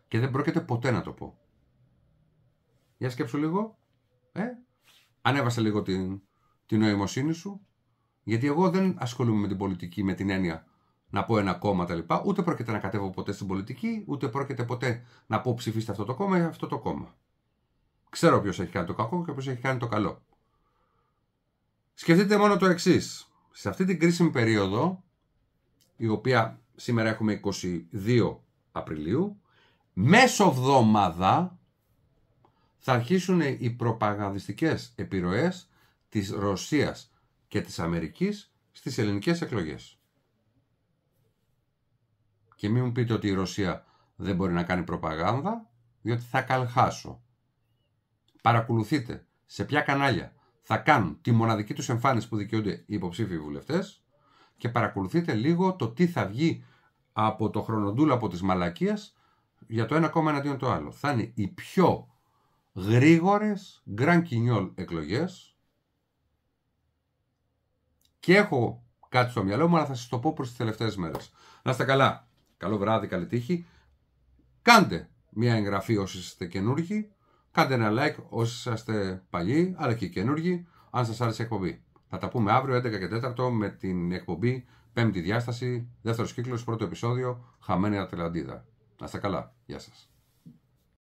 Και δεν πρόκειται ποτέ να το πω. Για σκέψου λίγο. Ε, ανέβασε λίγο την, την νοημοσύνη σου. Γιατί εγώ δεν ασχολούμαι με την πολιτική με την έννοια να πω ένα κόμμα τα λοιπά, ούτε πρόκειται να κατέβω ποτέ στην πολιτική, ούτε πρόκειται ποτέ να πω ψηφίστε αυτό το κόμμα ή αυτό το κόμμα. Ξέρω ποιος έχει κάνει το κακό και ποιος έχει κάνει το καλό. Σκεφτείτε μόνο το εξής. Σε αυτή την κρίσιμη περίοδο, η οποία σήμερα έχουμε 22 Απριλίου, μέσω εβδομάδα θα αρχίσουν οι προπαγανδιστικές επιρροές της Ρωσίας και της Αμερικής στις ελληνικές εκλογές. Και μην μου πείτε ότι η Ρωσία δεν μπορεί να κάνει προπαγάνδα, διότι θα καλχάσω. Παρακολουθείτε σε ποια κανάλια θα κάνουν τη μοναδική τους εμφάνιση που δικαιούνται οι υποψήφιοι βουλευτές και παρακολουθείτε λίγο το τι θα βγει από το από τις μαλακίες για το ένα κόμμα εναντίον το άλλο. Θα είναι οι πιο γρήγορες γκραν Quignol εκλογές και έχω κάτι στο μυαλό μου, αλλά θα σας το πω προς τις τελευταίες μέρες. Να είστε καλά. Καλό βράδυ, καλή τύχη. Κάντε μια εγγραφή όσοι είστε καινούργοι. Κάντε ένα like όσοι είστε παλιοί, αλλά και καινούργοι, αν σας άρεσε η εκπομπή. Θα τα πούμε αύριο 11 και 4 με την εκπομπή Πέμπτη Διάσταση, δεύτερος κύκλος, πρώτο επεισόδιο, Χαμένη Ατλαντίδα. Να είστε καλά. Γεια σας.